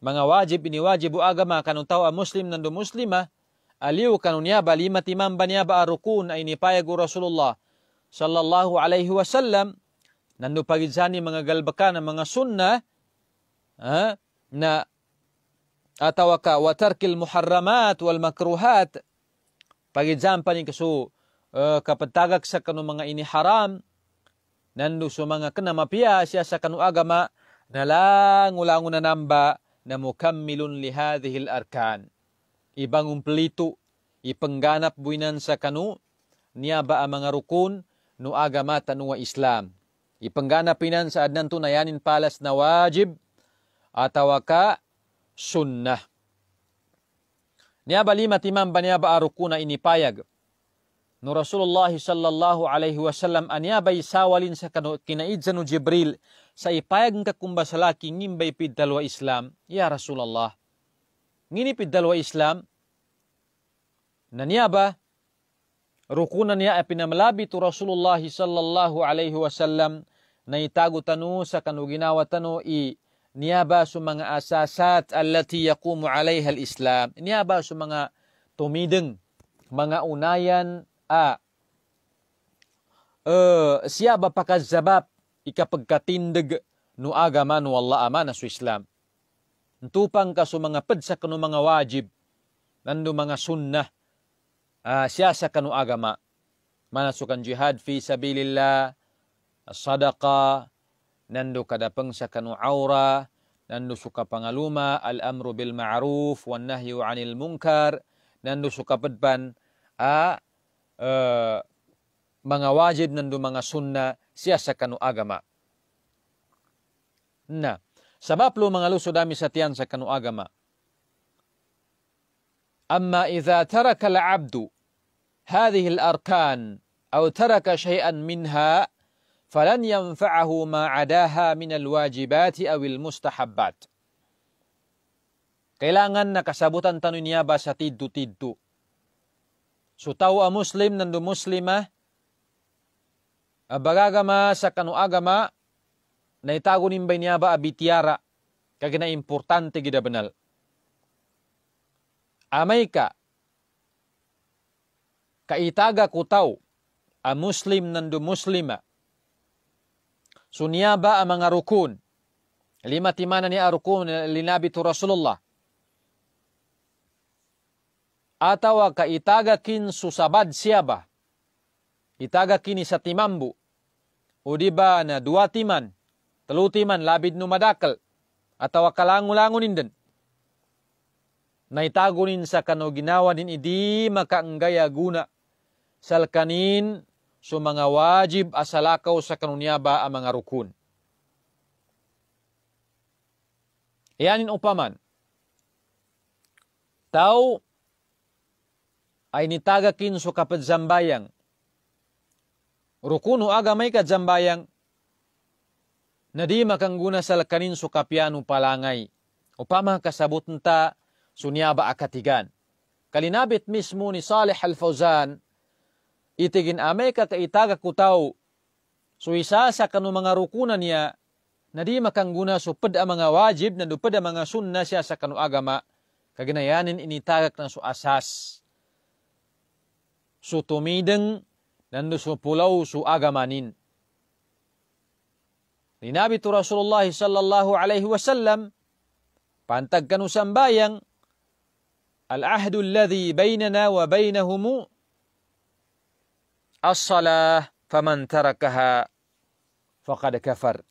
mga wajib iniwajibu agama Kanu tao ang ah muslim nando muslima, aliw kanunya bali matimam baniya ba arukun ah ay ah nipayagu Rasulullah sallallahu alaihi wasallam nando pagidzani mga galbaka na mga sunnah ha, na atawaka wa tarkil muharramat wal makruhat pagidzan pa ni kasu eh, sa kanu ini haram, nando sa mga kena mapiya siya sa kanu agama na lang ulangunan namba na mukammilun li hadhihi arkan. Ibang umplito, ipengganap buinan sa kanu, niya ba ang mga rukun, no agamata no Islam. Ipangganapinan sa adnan tunayanin palas na wajib, atawaka sunnah. Niya ba lima timam ba niaba arukuna inipayag. No Rasulullah sallallahu alaihi wasallam aniaba isawalin sa kinaidza no Jibril saipayag nga kumbasalaki ngimbay pid dalwa Islam, ya Rasulullah. Ngini pid dalwa Islam, naniaba, rukunan niya ay pinamalabi to Rasulullah sallallahu alaihi wasallam na itago tanu sa kanuginawa tanu i niyaba sa mga asasat allati yakumu alaiha al-Islam. Niyaba sa mga tumideng, mga unayan a uh, siya ba pakazabab Ika ikapagkatindag no agama no Allah ama su Islam. Ntupang ka mga pedsa ka mga wajib, nando mga sunnah, uh, ah, siyasa ka no agama. Manasukan jihad fi sabilillah, sadaqa, nandu kada pangsa ka no aura, nandu suka pangaluma, al-amru bil ma'ruf, wan nahyu anil munkar, nandu suka pedban, a uh, uh, eh, mga wajib nando mga sunnah, siya sa kanu agama. Na, sa maplo mga lusod ami sa tiyan sa kanu agama. Amma idha taraka al-abdu hadhihi al-arkan aw taraka shay'an minha فلن ينفعه ما عداها من الواجبات أو المستحبات Kailangan na kasabutan tanon niya ba sa tiddu-tiddu. So tao a Muslim nando Muslima, bagagama sa kanuagama naitago nimbay niya ba abitiara kagina importante gida banal amay ka kaitaga kutaw a muslim nando muslima sunya ba ang mga rukun lima timana ni arukun linabi to Rasulullah atawa kaitaga kin susabad siya ba itaga kini sa timambu o di ba na duwatiman, timan labid no madakal, ataw kalangulangunin din. Naitagunin sa kano ginawa din idi makaanggaya guna, salkanin so mga wajib asalakaw sa kanunyaba ang mga rukun. Iyanin upaman, tao ay nitagakin so kapadzambayang rukunu agamay kajambayang nadima kangguna sa kanin sukapianu palangay upama kasabot nta sunyaba akatigan. Kalinabit mismo ni Saleh al-Fawzan itigin amay kakaitaga kutaw so isa sa kanu mga rukunan niya na di makangguna supad ang mga wajib na dupad ang mga sunna siya sa kanu agama kaginayanin initagak ng suasas. So tumidang لأنه سو بولو سو أغمانين لنبي رسول الله صلى الله عليه وسلم بانتقنوا سنبايا العهد الذي بيننا وبينهم الصلاة فمن تركها فقد كفر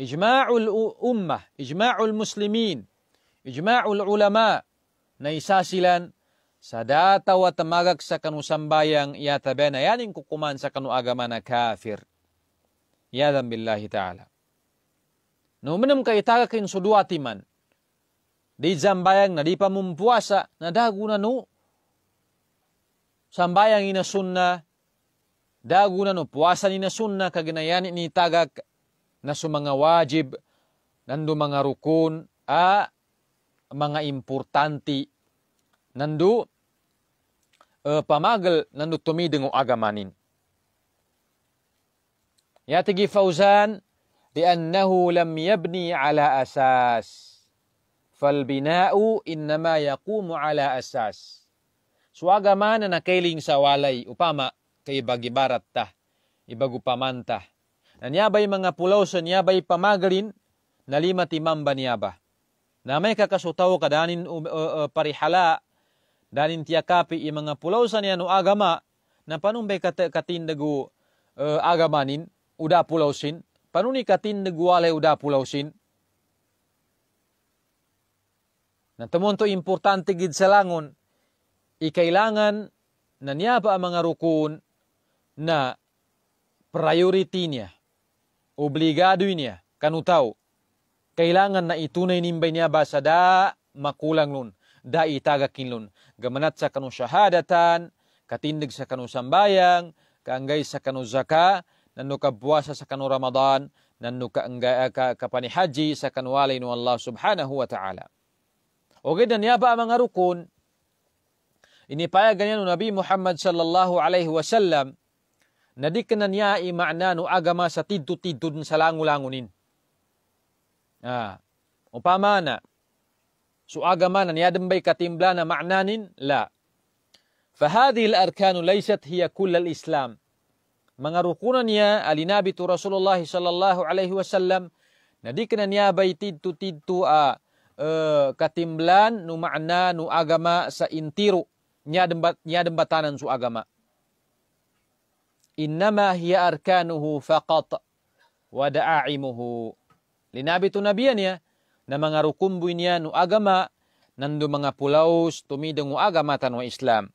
إجماع الأمة إجماع المسلمين إجماع العلماء نيساسلان sa dataw at magag sa kanusambayang yatabe yaning kukuman sa kanuagama na kafir. Yadan billahi ta'ala. Numinam kay taga kin suduati man. Di zambayang na di pa mumpuasa na daguna no. Sambayang ina sunna. Daguna no puasa ni na sunna kaginayani ni tagak na sumanga wajib nando mga rukun a mga importante nandu uh, pamagal nandu tumideng o agamanin. Yatigi Fauzan, لأنه لم يبني على أساس فالبناء إنما يقوم على أساس So agama na nakailing sa walay, upama kay bagibarat ta, ibagupamanta. Nanyabay mga pulaw sa niyabay pamagalin, nalima timamba niyaba. Na may kakasutaw kadanin uh, um, eh, eh, parihala Danin tiyakapi i mga pulaw sa niya no agama na panumbay kat katindagu uh, eh, agamanin uda pulaw sin. Panuni katindagu walay uda pulaw sin. Natumon to importante gid sa langon. Ikailangan na niya pa ang mga rukun na priority niya. Obligado niya. Kanutaw kailangan na itunay nimbay niya ba sa da makulang nun, da itagakin nun, gamanat sa kanu syahadatan, katindig sa kanu sambayang, kaanggay sa kanu zaka, nanu kabuasa sa kanu Ramadan, nanu kaanggay eh, ka kapani haji sa kanu walay nu Allah Subhanahu wa taala. Okay dan ya ba mga Ini paya ganyan nu Nabi Muhammad sallallahu alaihi wasallam nadikna niya i makna nu agama sa tidu-tidun sa langulangunin. Ah. Upamana, suaga mana ni ya, adem bai katimblana maknanin la fahadhi al-arkan laysat hiya kull al-islam mangarukunan ya ali nabi tu rasulullah sallallahu alaihi wasallam nadi kena ni tu titu titu a e, katimblan nu makna nu agama sa intiru nya dembat nya dembatanan su agama innama hiya arkanuhu faqat wa da'imuhu linabi tu nabiyan ya na mga rukumbuy niya no agama nando mga pulaw tumidong agama tanwa Islam.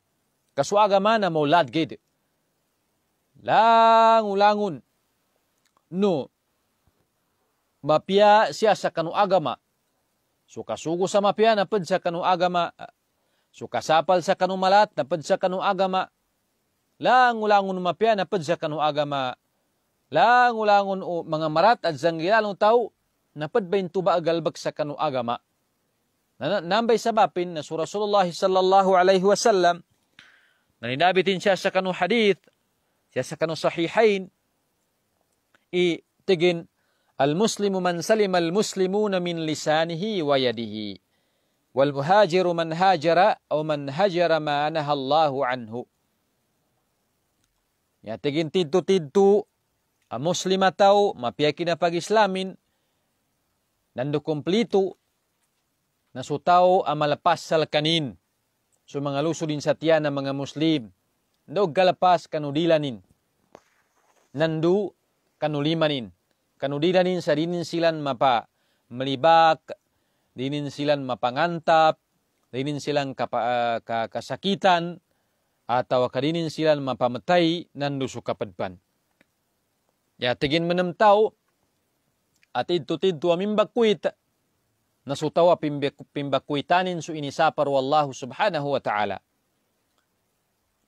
Kaso agama na maulad gid. Langulangon no mapia siya sa kanu agama. So kasugo sa mapia na pud sa kanu agama. So kasapal sa kanu malat na pud sa kanu agama. Langulangun mapia na pud sa kanu agama. Langulangun o mga marat at zanggilalong tao napad bain tuba agalbak sa kanu agama. Nambay sababin na surah Rasulullah sallallahu alaihi wasallam na ninabitin siya sa kanu hadith, siya sa kanu sahihain, i tigin, Al-Muslimu man salim al-Muslimuna min lisanihi wa yadihi. Wal-Muhajiru man hajara o man hajara ma Allahu anhu. Ya, tegin tito-tito, a ah, Muslima tau, mapiyaki na pag-Islamin, nando kumplito nasutaw ang malapas sa lakanin. So mga luso din sa tiyan ng mga Muslim. Ndog galapas kanudilanin. Nandu kanulimanin. Kanudilanin sa dinin silan mapa malibak, dinin silan mapangantap, dinin silang kapa, uh, ah, kakasakitan, ataw kadinin silan mapamatay nandu sukapadpan. Ya tigin menem tao, at idto tidto amin bakwit nasutawa pimbakwitanin su inisapar wallahu subhanahu wa ta'ala.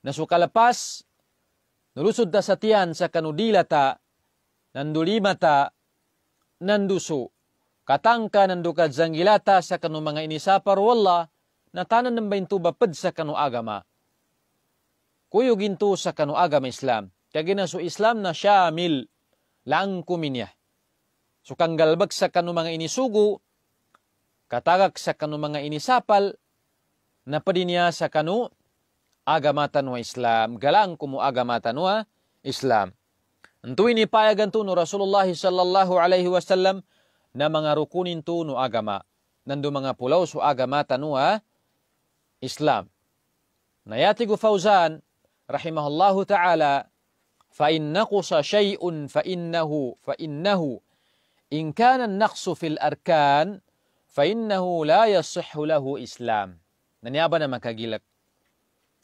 Nasukalapas, nulusod da satian sa kanudilata, nandulimata, nanduso, katangka nandukad zanggilata sa kanu mga inisapar na tanan ng bapad sa kanu agama. Kuyog ginto sa kanu agama Islam, kaginaso Islam na syamil, lang kuminya. Sukang kang galbag sa kanu mga inisugo, katarak sa kanu mga inisapal, na pwede niya sa kanu agamatan wa Islam. Galang kumu agamatan wa Islam. Antuin ini payagan no Rasulullah sallallahu alaihi wasallam na mga rukunin to no agama. Nando mga pulaw su agamatan wa Islam. Nayati ko Fauzan, rahimahullahu ta'ala, fa in naqsa shay'un fa innahu fa innahu in kana naqsu fil arkan fa innahu la yasihhu lahu islam nani aba na makagilak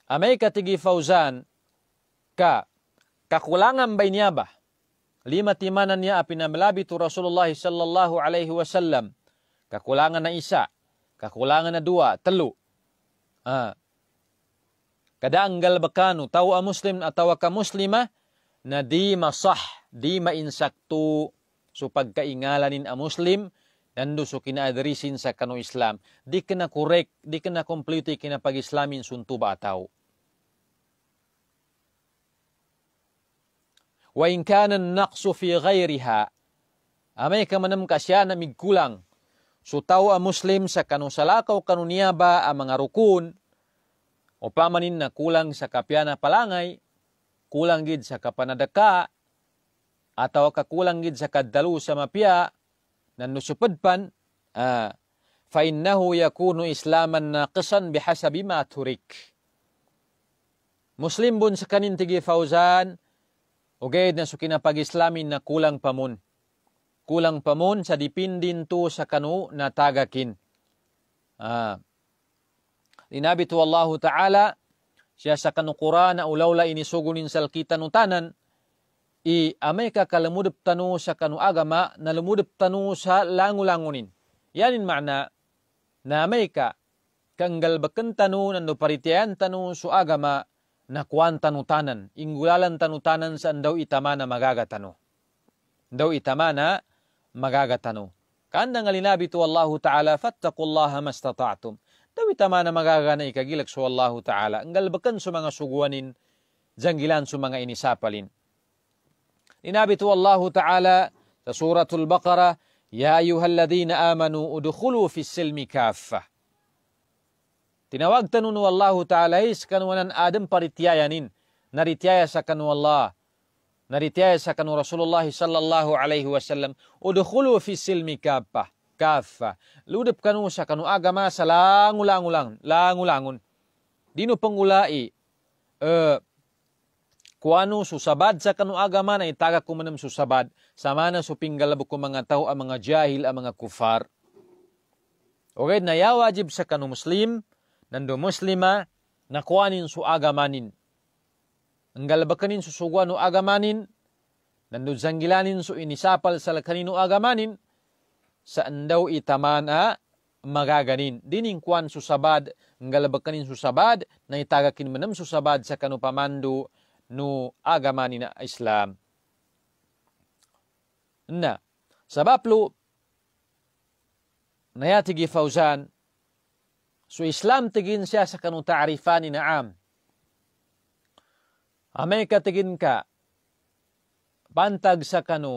amai katigi fauzan ka kakulangan bai niaba lima timanan ya api na melabi tu rasulullah sallallahu alaihi wasallam kakulangan na isa kakulangan na dua telu ah kada anggal bekanu tau a muslim atau ka muslimah na di masah di ma insaktu So pagkaingalanin a Muslim, nando so kinaadrisin sa kanu Islam, di ka na correct, di ka na complete kinapag-Islamin sunto ba Wa in kana naqsu fi ghayriha, amay ka manam ka siya na migkulang. So tao a Muslim sa kanu salakaw kanunia ba a mga rukun, o pamanin na kulang sa kapyana palangay, kulang gid sa kapanadaka, ataw kakulang gid sa kadalo sa mapya na nusupadpan uh, ah, fa innahu yakunu islaman naqisan bihasabi ma turik muslim bun sa kanin tigi fawzan ugay na su kinapag-islamin na kulang pamon kulang pamon sa dipindin to sa kanu na tagakin Ah. inabi to Allah Ta'ala siya sa kanu Quran na ulawla inisugunin sa alkitan utanan i ameka kalamudip tanu sa kanu agama na lumudip tanu sa langulangunin. Yanin makna na ameka kanggal baken tanu nando paritian tanu su agama na kuan tanu tanan, inggulalan tanu tanan sa andaw itamana magagatano. Daw itamana magagatano. Kaanda nga linabi to Allahu Ta'ala, fattakullaha mastata'tum. Daw itama na magagana ikagilak so Allahu Ta'ala. Ang galbakan sa mga suguanin, janggilan sa mga inisapalin. لنابتوا الله تعالى سورة البقرة يا ayuha alladhina amanu udkhulu fis silmi kaffah. Tinawag tanun wallahu ta'ala is kanwanan adam paritiyayanin. Naritiaya sa kanwallah. Naritiaya sa kanu Rasulullah sallallahu alaihi wasallam. Udkhulu fis silmi kaffah. Kaffah. Ludap kanu sa kanu agama sa langulang-ulang. Langulangun. Dino pangulai. Uh, kuano susabad sa kanuaga man ay taga ko manam susabad sama na supinggalabok ko mga tao ang mga jahil ang mga kufar okay ya wajib sa kanu muslim nando muslima na kuanin su agamanin ang galabakanin susugwa no agamanin nando zangilanin su inisapal sa kanino agamanin sa daw itamana magaganin dining kuan susabad ang galabakanin susabad na itagakin manam susabad sa kanu pamando no agama ni na Islam na sabaplu nayati gi Fauzan so Islam tigin siya sa kanu ta'rifan ni Naam Amay ka tigin ka bantag sa kanu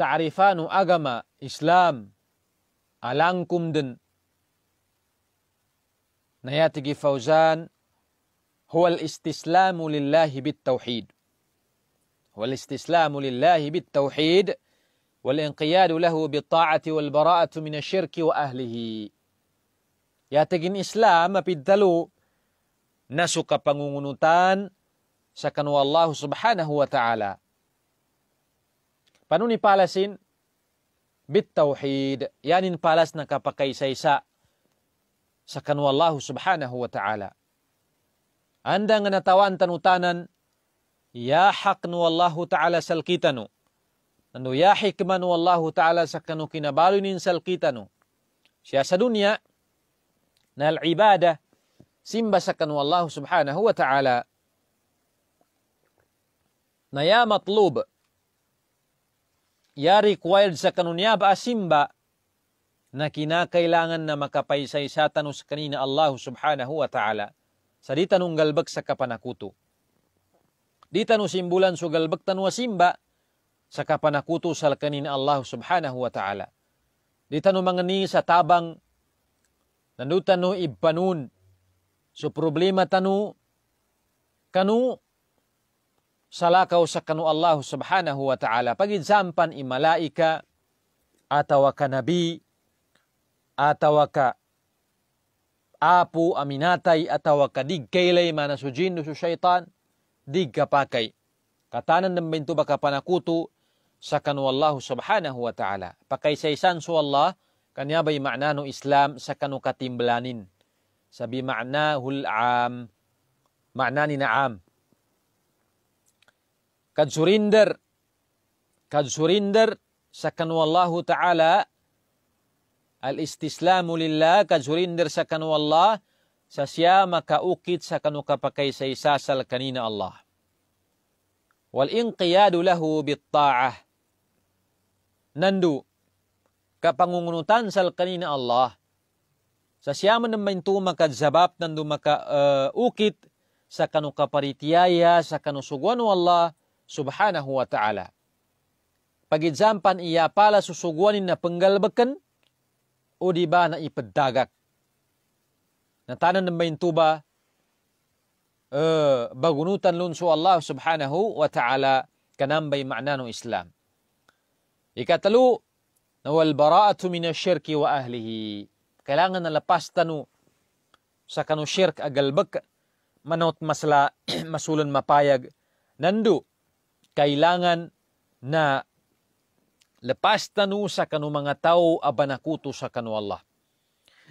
ta'rifanu agama Islam alangkum din nayati gi Fauzan هو الاستسلام لله بالتوحيد هو الاستسلام لله بالتوحيد والانقياد له بالطاعة والبراءة من الشرك وأهله Yatigin Islam mapidtalo na suka pangungunutan sa kanwa Allah subhanahu wa ta'ala. Panuni palasin? Bit tauhid, yanin palas na kapakaysaysa sa kanwa Allah subhanahu wa ta'ala. anda ngana tawa antan utanan ya haqnu wallahu ta'ala salkitanu nanu ya hikmanu wallahu ta'ala sakanu kinabalunin salkitanu siasa dunia nal ibadah simba sakanu wallahu subhanahu wa ta'ala na ya matlub ya required sa niya ba simba, na kinakailangan na makapaysay sa tanus kanina Allah subhanahu wa ta'ala. sa di tanong galbag sa kapanakuto. Di tanong simbulan so galbag tanwa simba sa kapanakuto sa kanin Allah subhanahu wa ta'ala. Di tanong mga ni sa tabang nanutan no ibanun. So problema tanu kanu salakaw sa kanu Allah subhanahu wa ta'ala. Pag-exampan imalaika atawa ka nabi atawa ka apo aminatay atawa kadig kaylay manasujin nusu syaitan dig kapakay. Katanan ng bintu baka panakuto sa kanwallahu subhanahu wa ta'ala. Pakaysaysan so Allah kanya ba'y makna no Islam sa katimblanin? Sabi makna hul'am, ma'na ni na'am. Kad surrender, kad surrender sa kanwallahu ta'ala Al-istislamu lillah kajurindir sakanu Allah sasya maka ukit sakanu kapakai saisasal kanina Allah. Wal-inqiyadu lahu bittaah. Nandu kapangungunutan sal kanina Allah sasya menemintu maka zabab nandu maka uh, ukit sakanu kaparitiaya sakanu suguan Allah subhanahu wa ta'ala. Pagi zampan iya pala susuguanin na penggalbekan. beken o di ba na ipaddagak? Natanan ng maintuba, uh, bagunutan lunso Allah subhanahu wa ta'ala kanambay ma'na ng Islam. Ikatalo, na wal bara'atu minasyirki wa ahlihi. Kailangan na lapas tanu sa kanu syirk agalbek manot masla masulan mapayag nandu kailangan na Lepas tanu sa kanu mga tao abanakuto sa kanu Allah.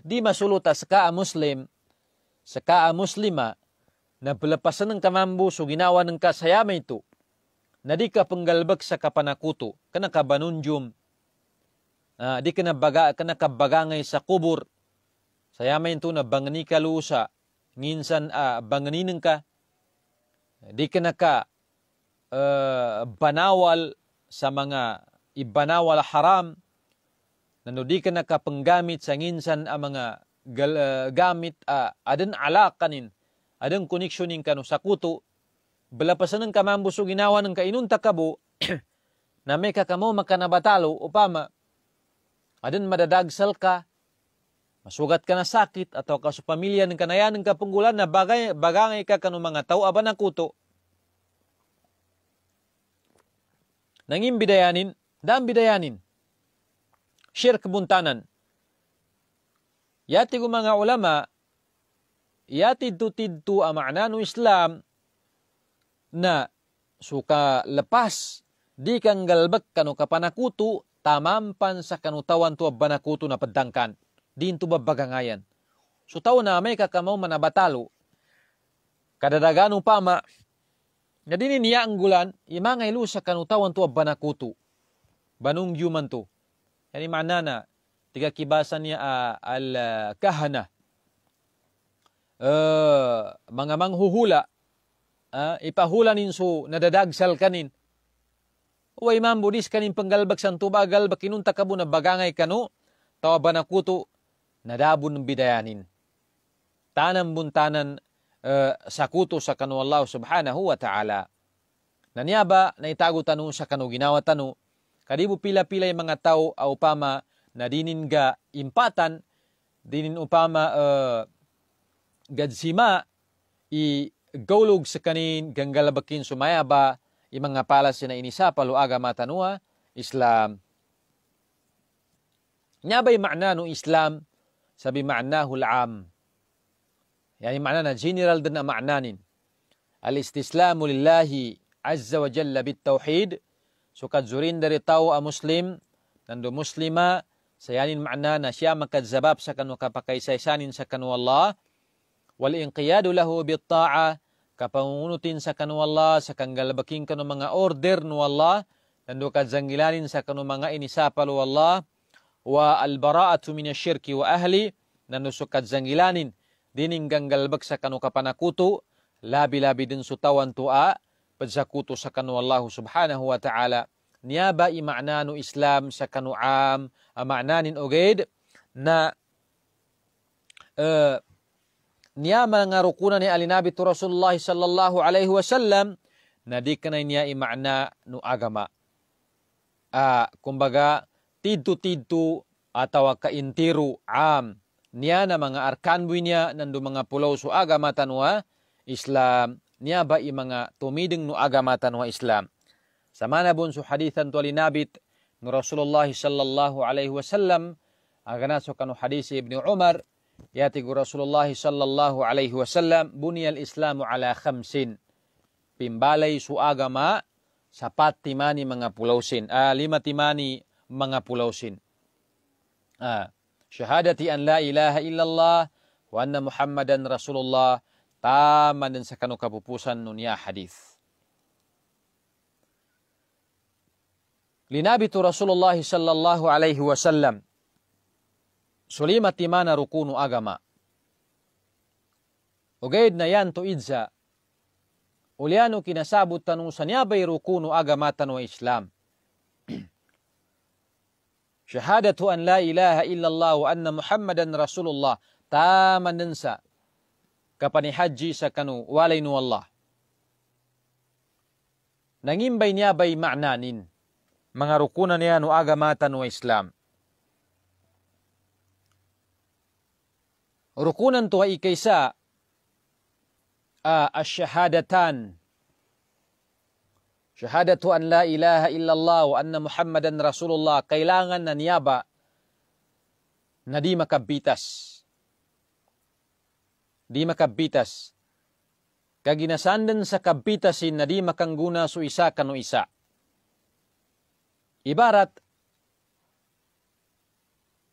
Di masuluta sa kaa Muslim, sa kaa Muslima, na palapasan ng kamambo so ginawa ng kasayama ito, na di ka panggalbag sa kapanakuto, kana kabanunjum, uh, ah, di ka nabaga, kana kabagangay sa kubur, sayama ito na bangani ka lusa, nginsan uh, ah, banganin ka, di ka naka uh, banawal sa mga ibanaw al haram nanu di ka nakapanggamit sa nginsan ang mga gal, uh, gamit uh, adan alakanin adan koneksyonin kanu sa kuto balapasan ng kamambuso ginawa ng kainunta kabo na may kakamo makanabatalo upama adan madadagsal ka masugat ka na sakit ato ka sa pamilya ng kanayan ng kapunggulan na bagay, bagangay ka kanu mga tao aban na kuto nangimbidayanin Dan dayanin syir kebuntanan. yati mga ulama yati tutidtu amana nu islam na suka lepas di kanggalbek kanu kapanakutu tamam pan sa kanutawan tu banakutu na pedangkan dintu babagangayan so tau na may kakamau manabatalo kadadaganu pama Jadi ini niya anggulan, imangailu sa kanutawan tu abanakutu. banung human to. Yani manana, tiga kibasan niya uh, al-kahana. Uh, mga manghuhula, uh, ipahula nin nadadagsal kanin. Uway ma'am, budis kanin panggalbag sang tubagal, bakinunta ka na bagangay kano, tawa ba na kuto, nadabon ng bidayanin. Tanam buntanan uh, sa kuto sa kanu Allah subhanahu wa ta'ala. Naniaba, itago tanu sa kanu ginawa tanu, Kadibo pila-pila yung mga tao uh, upama na dinin ga impatan, dinin upama uh, gadsima i gaulog sa kanin ganggalabakin sumayaba i mga palas na inisa paluaga matanua Islam. Nya ba'y no Islam? Sabi maana hul'am. Yani maana na general din na maananin. Al-istislamu lillahi azza wa jalla bit-tawhid Sukad zurin dari tao a muslim, nando muslima, sayanin makna na siya makadzabab sa kanu kapakaisaysanin sa kanu Allah, wal inqiyadu lahu bitta'a, kapangunutin sa kanu Allah, sa kangalabaking kanu mga order nu Allah, nando kadzangilanin sa kanu mga inisapalo Allah, wa albara'atu minasyirki wa ahli, nando sukad zangilanin, dining ganggalbag sa kanu kapanakuto, labi-labi din sutawan tua, bersakutu sakanu Allah subhanahu wa ta'ala niaba i maknanu Islam sakanu am maknanin ugeid na e, niama ngarukunan ni alinabi tu Rasulullah sallallahu alaihi wasallam na dikenai niya i makna agama kumbaga tidu-tidu atau keintiru am niya na mga arkan buinya nandu mga pulau su agama tanwa Islam niya ba i mga tumiding no agamatan wa Islam. Samana bun su hadithan tuali nabit no Rasulullah sallallahu alaihi wasallam agana aganaso kanu hadisi Ibn Umar yati gu Rasulullah sallallahu alaihi wasallam bunyal Islamu ala khamsin. Pimbalay su agama sa patimani mga a Ah, lima timani mga pulausin. Ah, syahadati an la ilaha illallah wa anna Muhammadan Rasulullah tama din sa kanong kapupusan nun ya hadith. Linabito Rasulullah sallallahu alaihi wasallam sulima timana rukunu agama. Ugaid na yan to idza. Uliano kinasabot tanong sa niyabay rukunu agama tanong Islam. Shahadatu an la ilaha illallah wa anna Muhammadan Rasulullah. Tama din sa kapani haji sa kanu walay nu Allah. Nangimbay niya bay ma'nanin, mga rukunan niya no agamatan no Islam. Rukunan to ay kaysa uh, asyahadatan. Syahadatu an la ilaha illallah wa anna Muhammadan Rasulullah kailangan na niyaba na di makabitas di makabitas. Kaginasandan sa kabitasin na di makangguna so isa kanu isa. Ibarat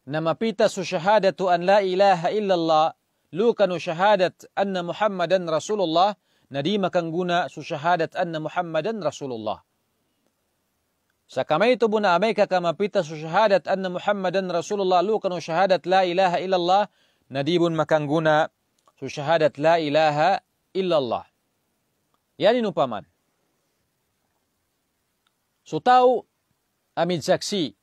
na mapita so syahadatu an la ilaha illallah lukano syahadat anna Muhammadan Rasulullah na di makangguna so syahadat anna Muhammadan Rasulullah. Sa kamay tubo na amay kakamapita so syahadat anna Muhammadan Rasulullah lukano syahadat la ilaha illallah na di bun makangguna su syahadat la ilaha illallah. Yani upaman. Su tahu amin saksi.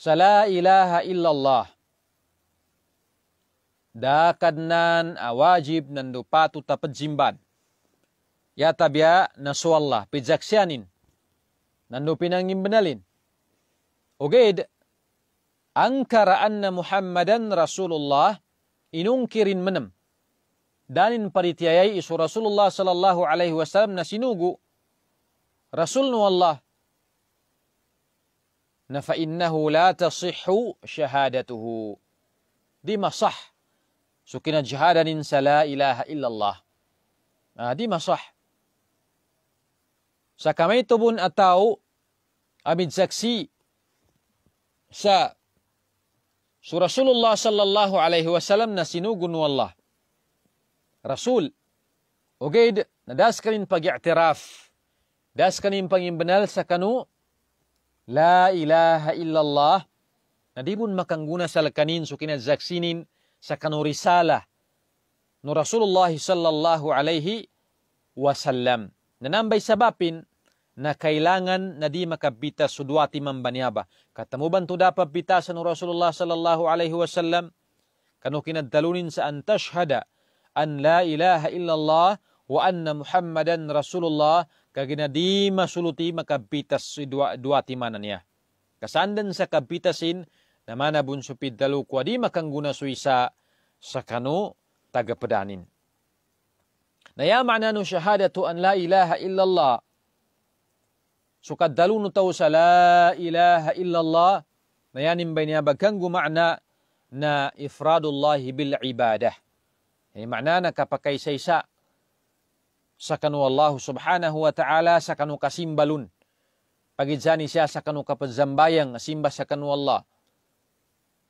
Sa la ilaha illallah. Da kadnan awajib nandu patu tapat jimban. Ya tabia nasu Allah pijaksianin. Nandu pinangin benalin. Ugeid. Angkara anna Muhammadan Rasulullah inungkirin menem danin paritiayai isu Rasulullah sallallahu alaihi wasallam nasinugu Rasulnu Allah na fa innahu la tasihhu shahadatuhu di masah sukina jihadanin sala ilaha illallah nah, di masah sakamaitubun atau amid saksi sa So Rasulullah sallallahu alaihi wasallam na sinugon wallah. Rasul. Ugaid na das kanin pag-i'tiraf. Das kanin pangimbanal sa kanu. La ilaha illallah. Na di mun makangguna sa lakanin so kinadzaksinin sa kanu risala. No Rasulullah sallallahu alaihi wasallam. Nanambay sabapin na kailangan na di makabita suduati mambaniaba. Katamuban to dapat bitasan Rasulullah sallallahu alaihi wasallam kanu kinadalunin sa antashhada an la ilaha illallah wa anna muhammadan rasulullah kagina di masuluti makabita suduati mananiya. Kasandan sa kabitasin na manabun supid dalukwa di makangguna suisa sa kanu tagapadanin. Na yamana no shahadatu an la ilaha illallah so dalun tau sa la illallah na yanim bay niya bagkanggu makna na ifradullah bil ibadah yani makna na kapakay sa isa sa Allah subhanahu wa ta'ala sakanu kanu kasimbalun pagidzani siya sa kanu kapazambayang simba sakanu Allah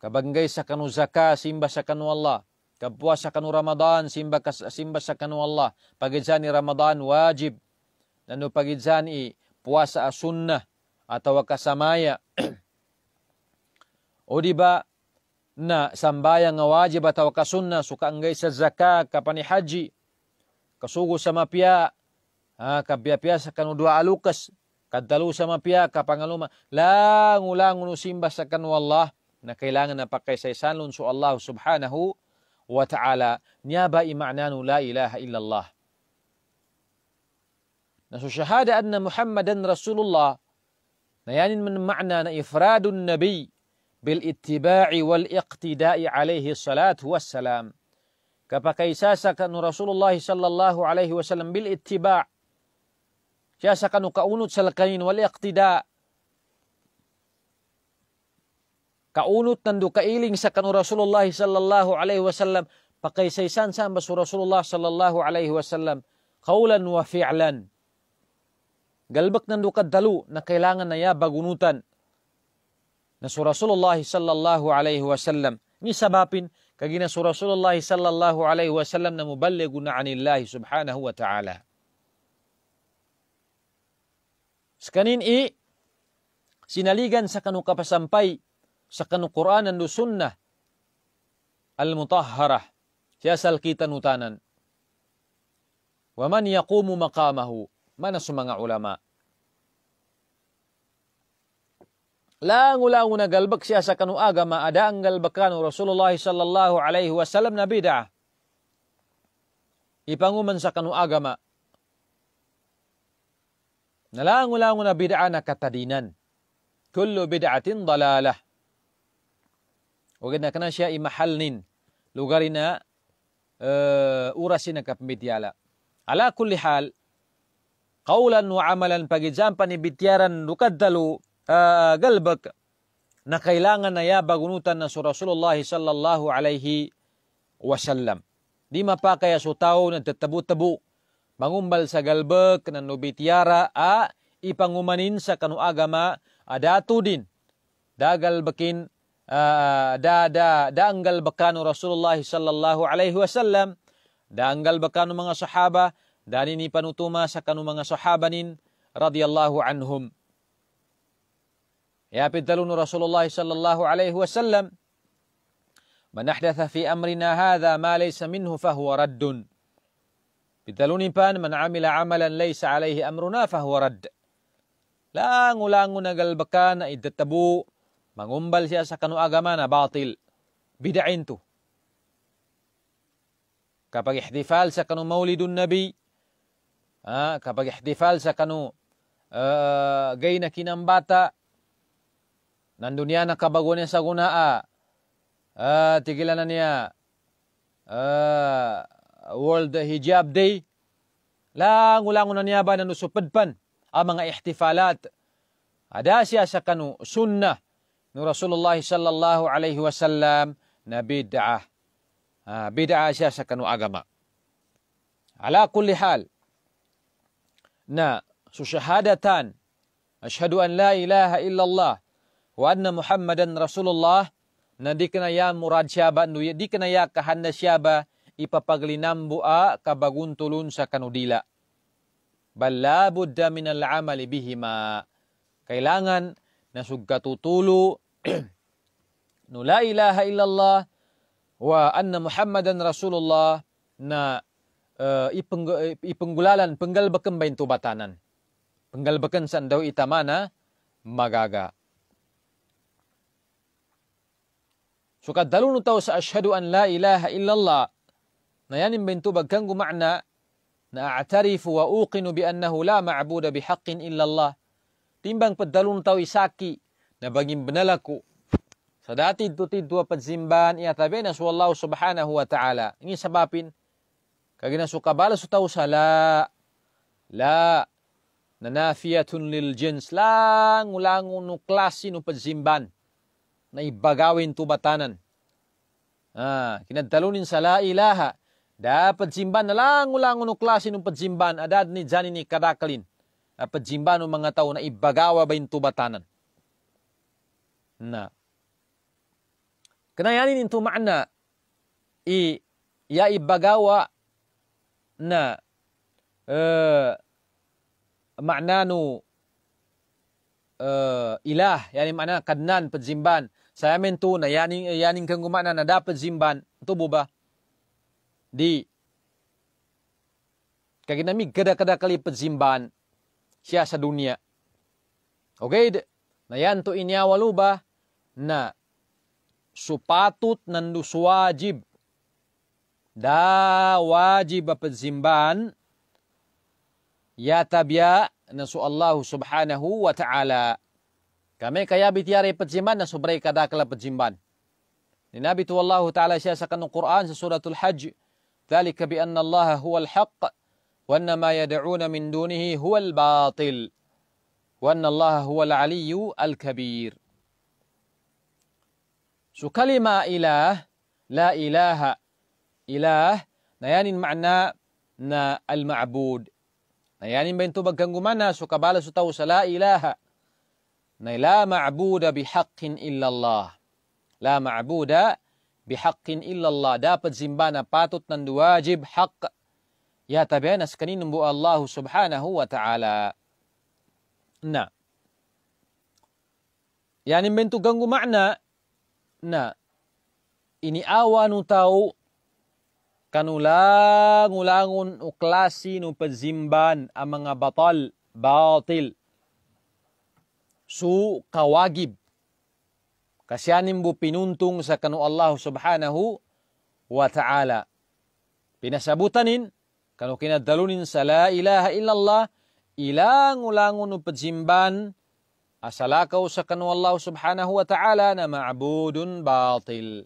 Kabanggai sakanu zakat simba sakanu Allah kapuas sa kanu Ramadan simba kas, simba sakanu Allah. Pagi pagidzani Ramadan wajib nanu zani puasa sunnah atau kasamaya udiba oh, na sambayang wajib atau kasunnah suka enggak isa zakat kapani haji kasugu sama pia ha ka pia pia sakan dua alukas kadalu sama pia ka pangaluma langu langu simba sakan wallah na kailangan na pakai saisan lun su Allah subhanahu wa ta'ala niaba i la ilaha illallah نشو شهادة أن محمدا رسول الله يعني من معنى إفراد النبي بالاتباع والاقتداء عليه الصلاة والسلام كبقي ساسك أن رسول الله صلى الله عليه وسلم بالاتباع ساسك أن كأون سلقين والاقتداء كأون تندو كإيلين سكن رسول الله صلى الله عليه وسلم بقي سيسان سان رسول الله صلى الله عليه وسلم قولا وفعلا galbak ng lukaddalu na kailangan na bagunutan. Na si Rasulullah sallallahu alaihi wasallam ni sabapin kagina si Rasulullah sallallahu alaihi wasallam na muballigu na anillahi subhanahu wa ta'ala. Skanin i sinaligan sa kanu kapasampay sa kanu Quran and sunnah al-mutahharah siya salkitan utanan. Waman yakumu makamahu Mana semangat ulama? Lang ulang una galbak siasakan agama ada anggal bekan Rasulullah sallallahu alaihi wasallam nabi dah. Ipangu mensakan agama. Nalang ulang una bid'ana katadinan. Kullu bid'atin dalalah. Ogena kana syai nin Lugarina uh, urasina kap mitiala. Ala kulli hal, qawlan wa amalan pagijam panibityaran lukaddalu uh, ah, galbak na kailangan na yabagunutan na Rasulullah sallallahu alaihi wasallam. Di mapakaya so tao nagtatabu-tabu, mangumbal sa galbak, nanubityara, a ipangumanin sa kanu agama, adato din. Dagalbakin, uh, da, da, daanggal bakano Rasulullah sallallahu alaihi wasallam, daanggal bakano mga sahaba, dan ini panutuma sa kanu mga sahabanin radhiyallahu anhum ya pitalun rasulullah sallallahu alaihi wasallam man ahdatha fi amrina hadha ma laysa minhu ليس منه فهو رد بدلون بان من عمل عملا ليس عليه أمرنا فهو رد langu-langu na galbakan na idatabu, mangumbal siya sa kanu agama na batil. Bidain tu Kapag ihtifal sa kanu maulidun nabi, ha, kapag ihtifal sa kanu ha, gay na kinambata nandun niya nakabago niya sa guna ha, tigilan na niya ha, World Hijab Day lang ulang na niya ba pan ang mga ihtifalat ada siya sa kanu sunnah ni Rasulullah sallallahu alaihi wasallam na bid'ah ah. Uh, bid'ah siya sa kanu agama ala kulli hal نا سشهادتان أشهد أن لا إله إلا الله وأن محمدا رسول الله نديكنا يا مراد شابا نديكنا يا كهان شابا إبا بغلينام بوا كبغون تولون سكنو ديلا بل لا بد من العمل بهما كيلangan نسجتو تولو نو لا إله إلا الله وأن محمدا رسول الله na uh, eh, ipenggulalan penggal bekem penggalbakan batanan, penggal bekem sandau itamana magaga. Suka so, dalun tau sa ashadu an la ilaha illallah. Na yanin bain tubagkanggu makna na a'tarifu wa uqinu bi annahu la ma'buda bi haqqin illallah. Timbang pedalun tau isaki na bagim benalaku Sadati tu dua pad penzimban ia ya, tabe na subhanahu wa taala. Ini sebabin kagina su kabala su tausa sala la na nafiyatun lil jins lang ulangon no klasi no padzimban na ibagawin tubatanan. Ah, kinadtalunin sa la ilaha da padzimban na lang ulangon no klasi no padzimban adad ni jani ni kadakalin. Na padzimban no mga tao na ibagawa ba tubatanan. Na kanayanin into maana i ya ibagawa نا معنانو uh, إله يعني معنى كنان بجيمبان سيامن تو نا يعني يعني كنغو معنى ندا بجيمبان تو بوبا دي كاكي نامي كدا كدا كلي بجيمبان سياسة دنيا أوكي نا يانتو إنيا ولوبا نا سوباتوت نندو سواجيب دا واجب pensimpan ya tabia nasu Allah subhanahu wa ta'ala. Kami kaya bitiari pensimpan nasu beri kada kala pensimpan. Nabi tu Allah ta'ala syasakan Al-Quran suratul Hajj. ذلك بأن الله هو الحق وأن ما يدعون من دونه هو الباطل وأن الله هو العلي الكبير سو كلمة إله لا إله ilah na yanin makna na al-ma'bud. Na yanin ba yung tubagkang umana so kabala sa tao sa la ilaha na la ma'buda bihaqin illallah. La ma'buda bihaqin illallah. Dapat zimbana patut ng wajib hak. Ya tabi na bu Allah subhanahu wa ta'ala. Na. Yanin ba yung tubagkang umana na ini awan tao kanulang-ulangon o klase ng pagzimban ang mga batal, batil. So, kawagib. Kasyanin bo pinuntong sa kanu Allah subhanahu wa ta'ala. Pinasabutanin, kanu kinadalunin sa la ilaha illallah, ilang-ulangon o pagzimban, asalakaw sa kanu Allah subhanahu wa ta'ala na maabudun batil.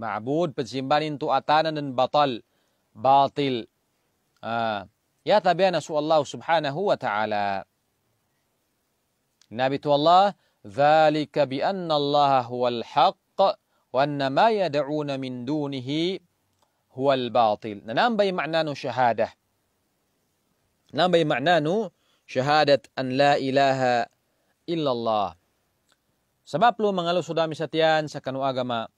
معبود pensimbahan انتو اتانا بطل باطل آه. يا Ah. يتبين سوء الله سبحانه وتعالى نبيت الله ذلك بأن الله هو الحق وأن ما يدعون من دونه هو الباطل ننام بي معنان شهادة ننام بي معنان شهادة أن لا إله إلا الله Sebab lu mengalu sudah ستيان سكنوا agama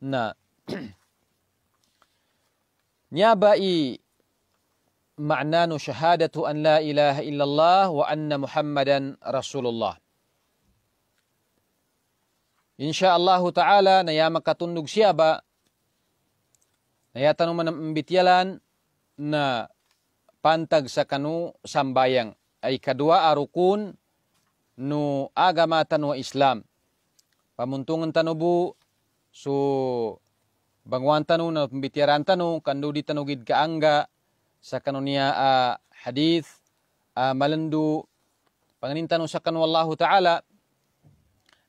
那你要把以 معنان شهادة أن لا إله إلا الله وأن محمدا رسول الله إن شاء الله تعالى نيا مكتون نجسيابا نيا تنو من بتيالان نا بانتاج سكانو سامبايان أي كدوا أركون نو أجمع تنو إسلام فمنتون تنو بو So, banguan tanu na pembitiaran tanu kandu di tanu gid kaangga sa kanunia uh, hadith uh, malandu panganin tanu sa kanwallahu ta'ala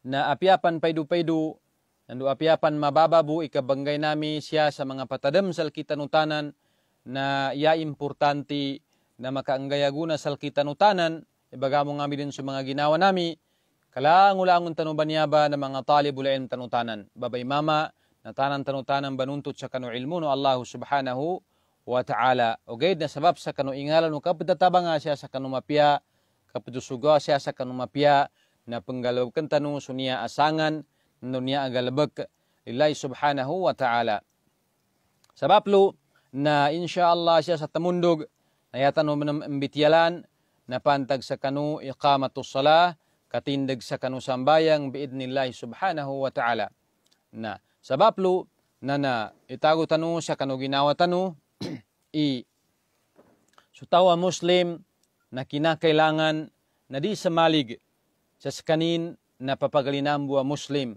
na apiapan paidu-paidu nandu apiapan mababu ikabanggay nami siya sa mga patadam sal kita nutanan na ya importante na makaanggayaguna sal kita nutanan ibagamong nga din sa mga ginawa nami Kalang ulangon tanuban niya ba ng mga talib ulain tanutanan? Babay mama, na tanan tanutanan banuntot sa kanu ilmu no Allah subhanahu wa ta'ala. O gayad na sabab sa kanu ingalan no kapitataba nga siya sa kanu mapia, kapitusuga siya sa kanu mapia, na penggalabukan tanu suniya asangan, nunya agalabak lillahi subhanahu wa ta'ala. Sabab lu, na insyaallah siya sa tamundog, na yatan mo mbitialan, na pantag sa kanu iqamatus salah, katindig sa kanusambayang biidnillahi subhanahu wa ta'ala. Na sa baplo na na itago tanu sa kanuginawa tanu i sutawa muslim na kinakailangan na di sa malig sa kanin na papagalinam buwa muslim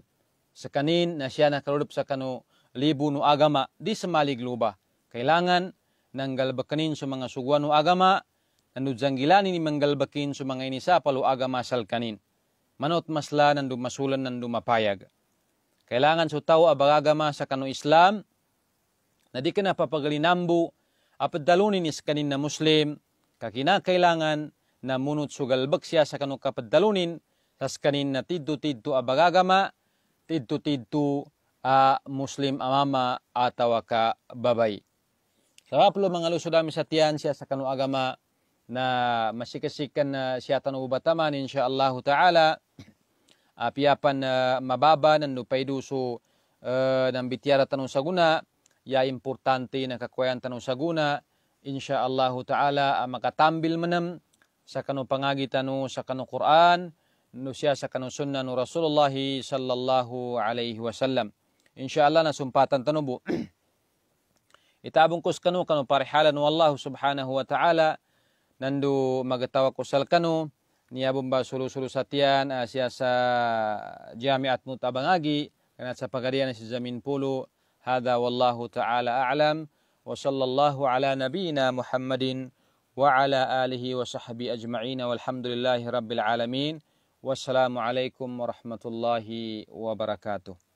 sa kanin na siya nakalurup sa kanu libo no agama di sa malig luba kailangan nang galbakanin sa mga suguan no agama nanudjanggilanin ni manggalbakin sumangay ni sa paluaga masal kanin. Manot masla nan dumasulan nan dumapayag. Kailangan sa tao abagagama sa kanu Islam, na di ka napapagalinambo, apadalunin is kanin na Muslim, kailangan na munot sugalbag siya sa kanu kapadalunin, tas kanin na tidto-tidto abagagama, tidto-tidto a Muslim amama atawa ka babay. Sarap lo mga lusod sa tiyan siya sa kanu agama na mashikashikan na siyatan ubataman insha Allah taala apiapan ah, uh, ah, mababa nan nupaidu so uh, eh, nan bitiara tanu saguna ya importante na kakuyan tanu saguna insha Allah taala ah, makatambil manam sa kanu pangagi tanu sa kanu Quran nu siya sa kanu sunna nu Rasulullah sallallahu alaihi wasallam insha Allah na sumpatan tanu bu itabungkus kanu kanu parihalan wallahu subhanahu wa ta'ala nandu magatawa ko salkano niya bumba sulu sulu satian uh, eh, siya sa jami at mutabangagi kanat sa pagadian si Zamin Pulo hada wallahu ta'ala a'lam wa sallallahu ala nabina muhammadin wa ala alihi wa sahbihi ajma'in walhamdulillahi rabbil alamin wassalamu alaikum warahmatullahi wabarakatuh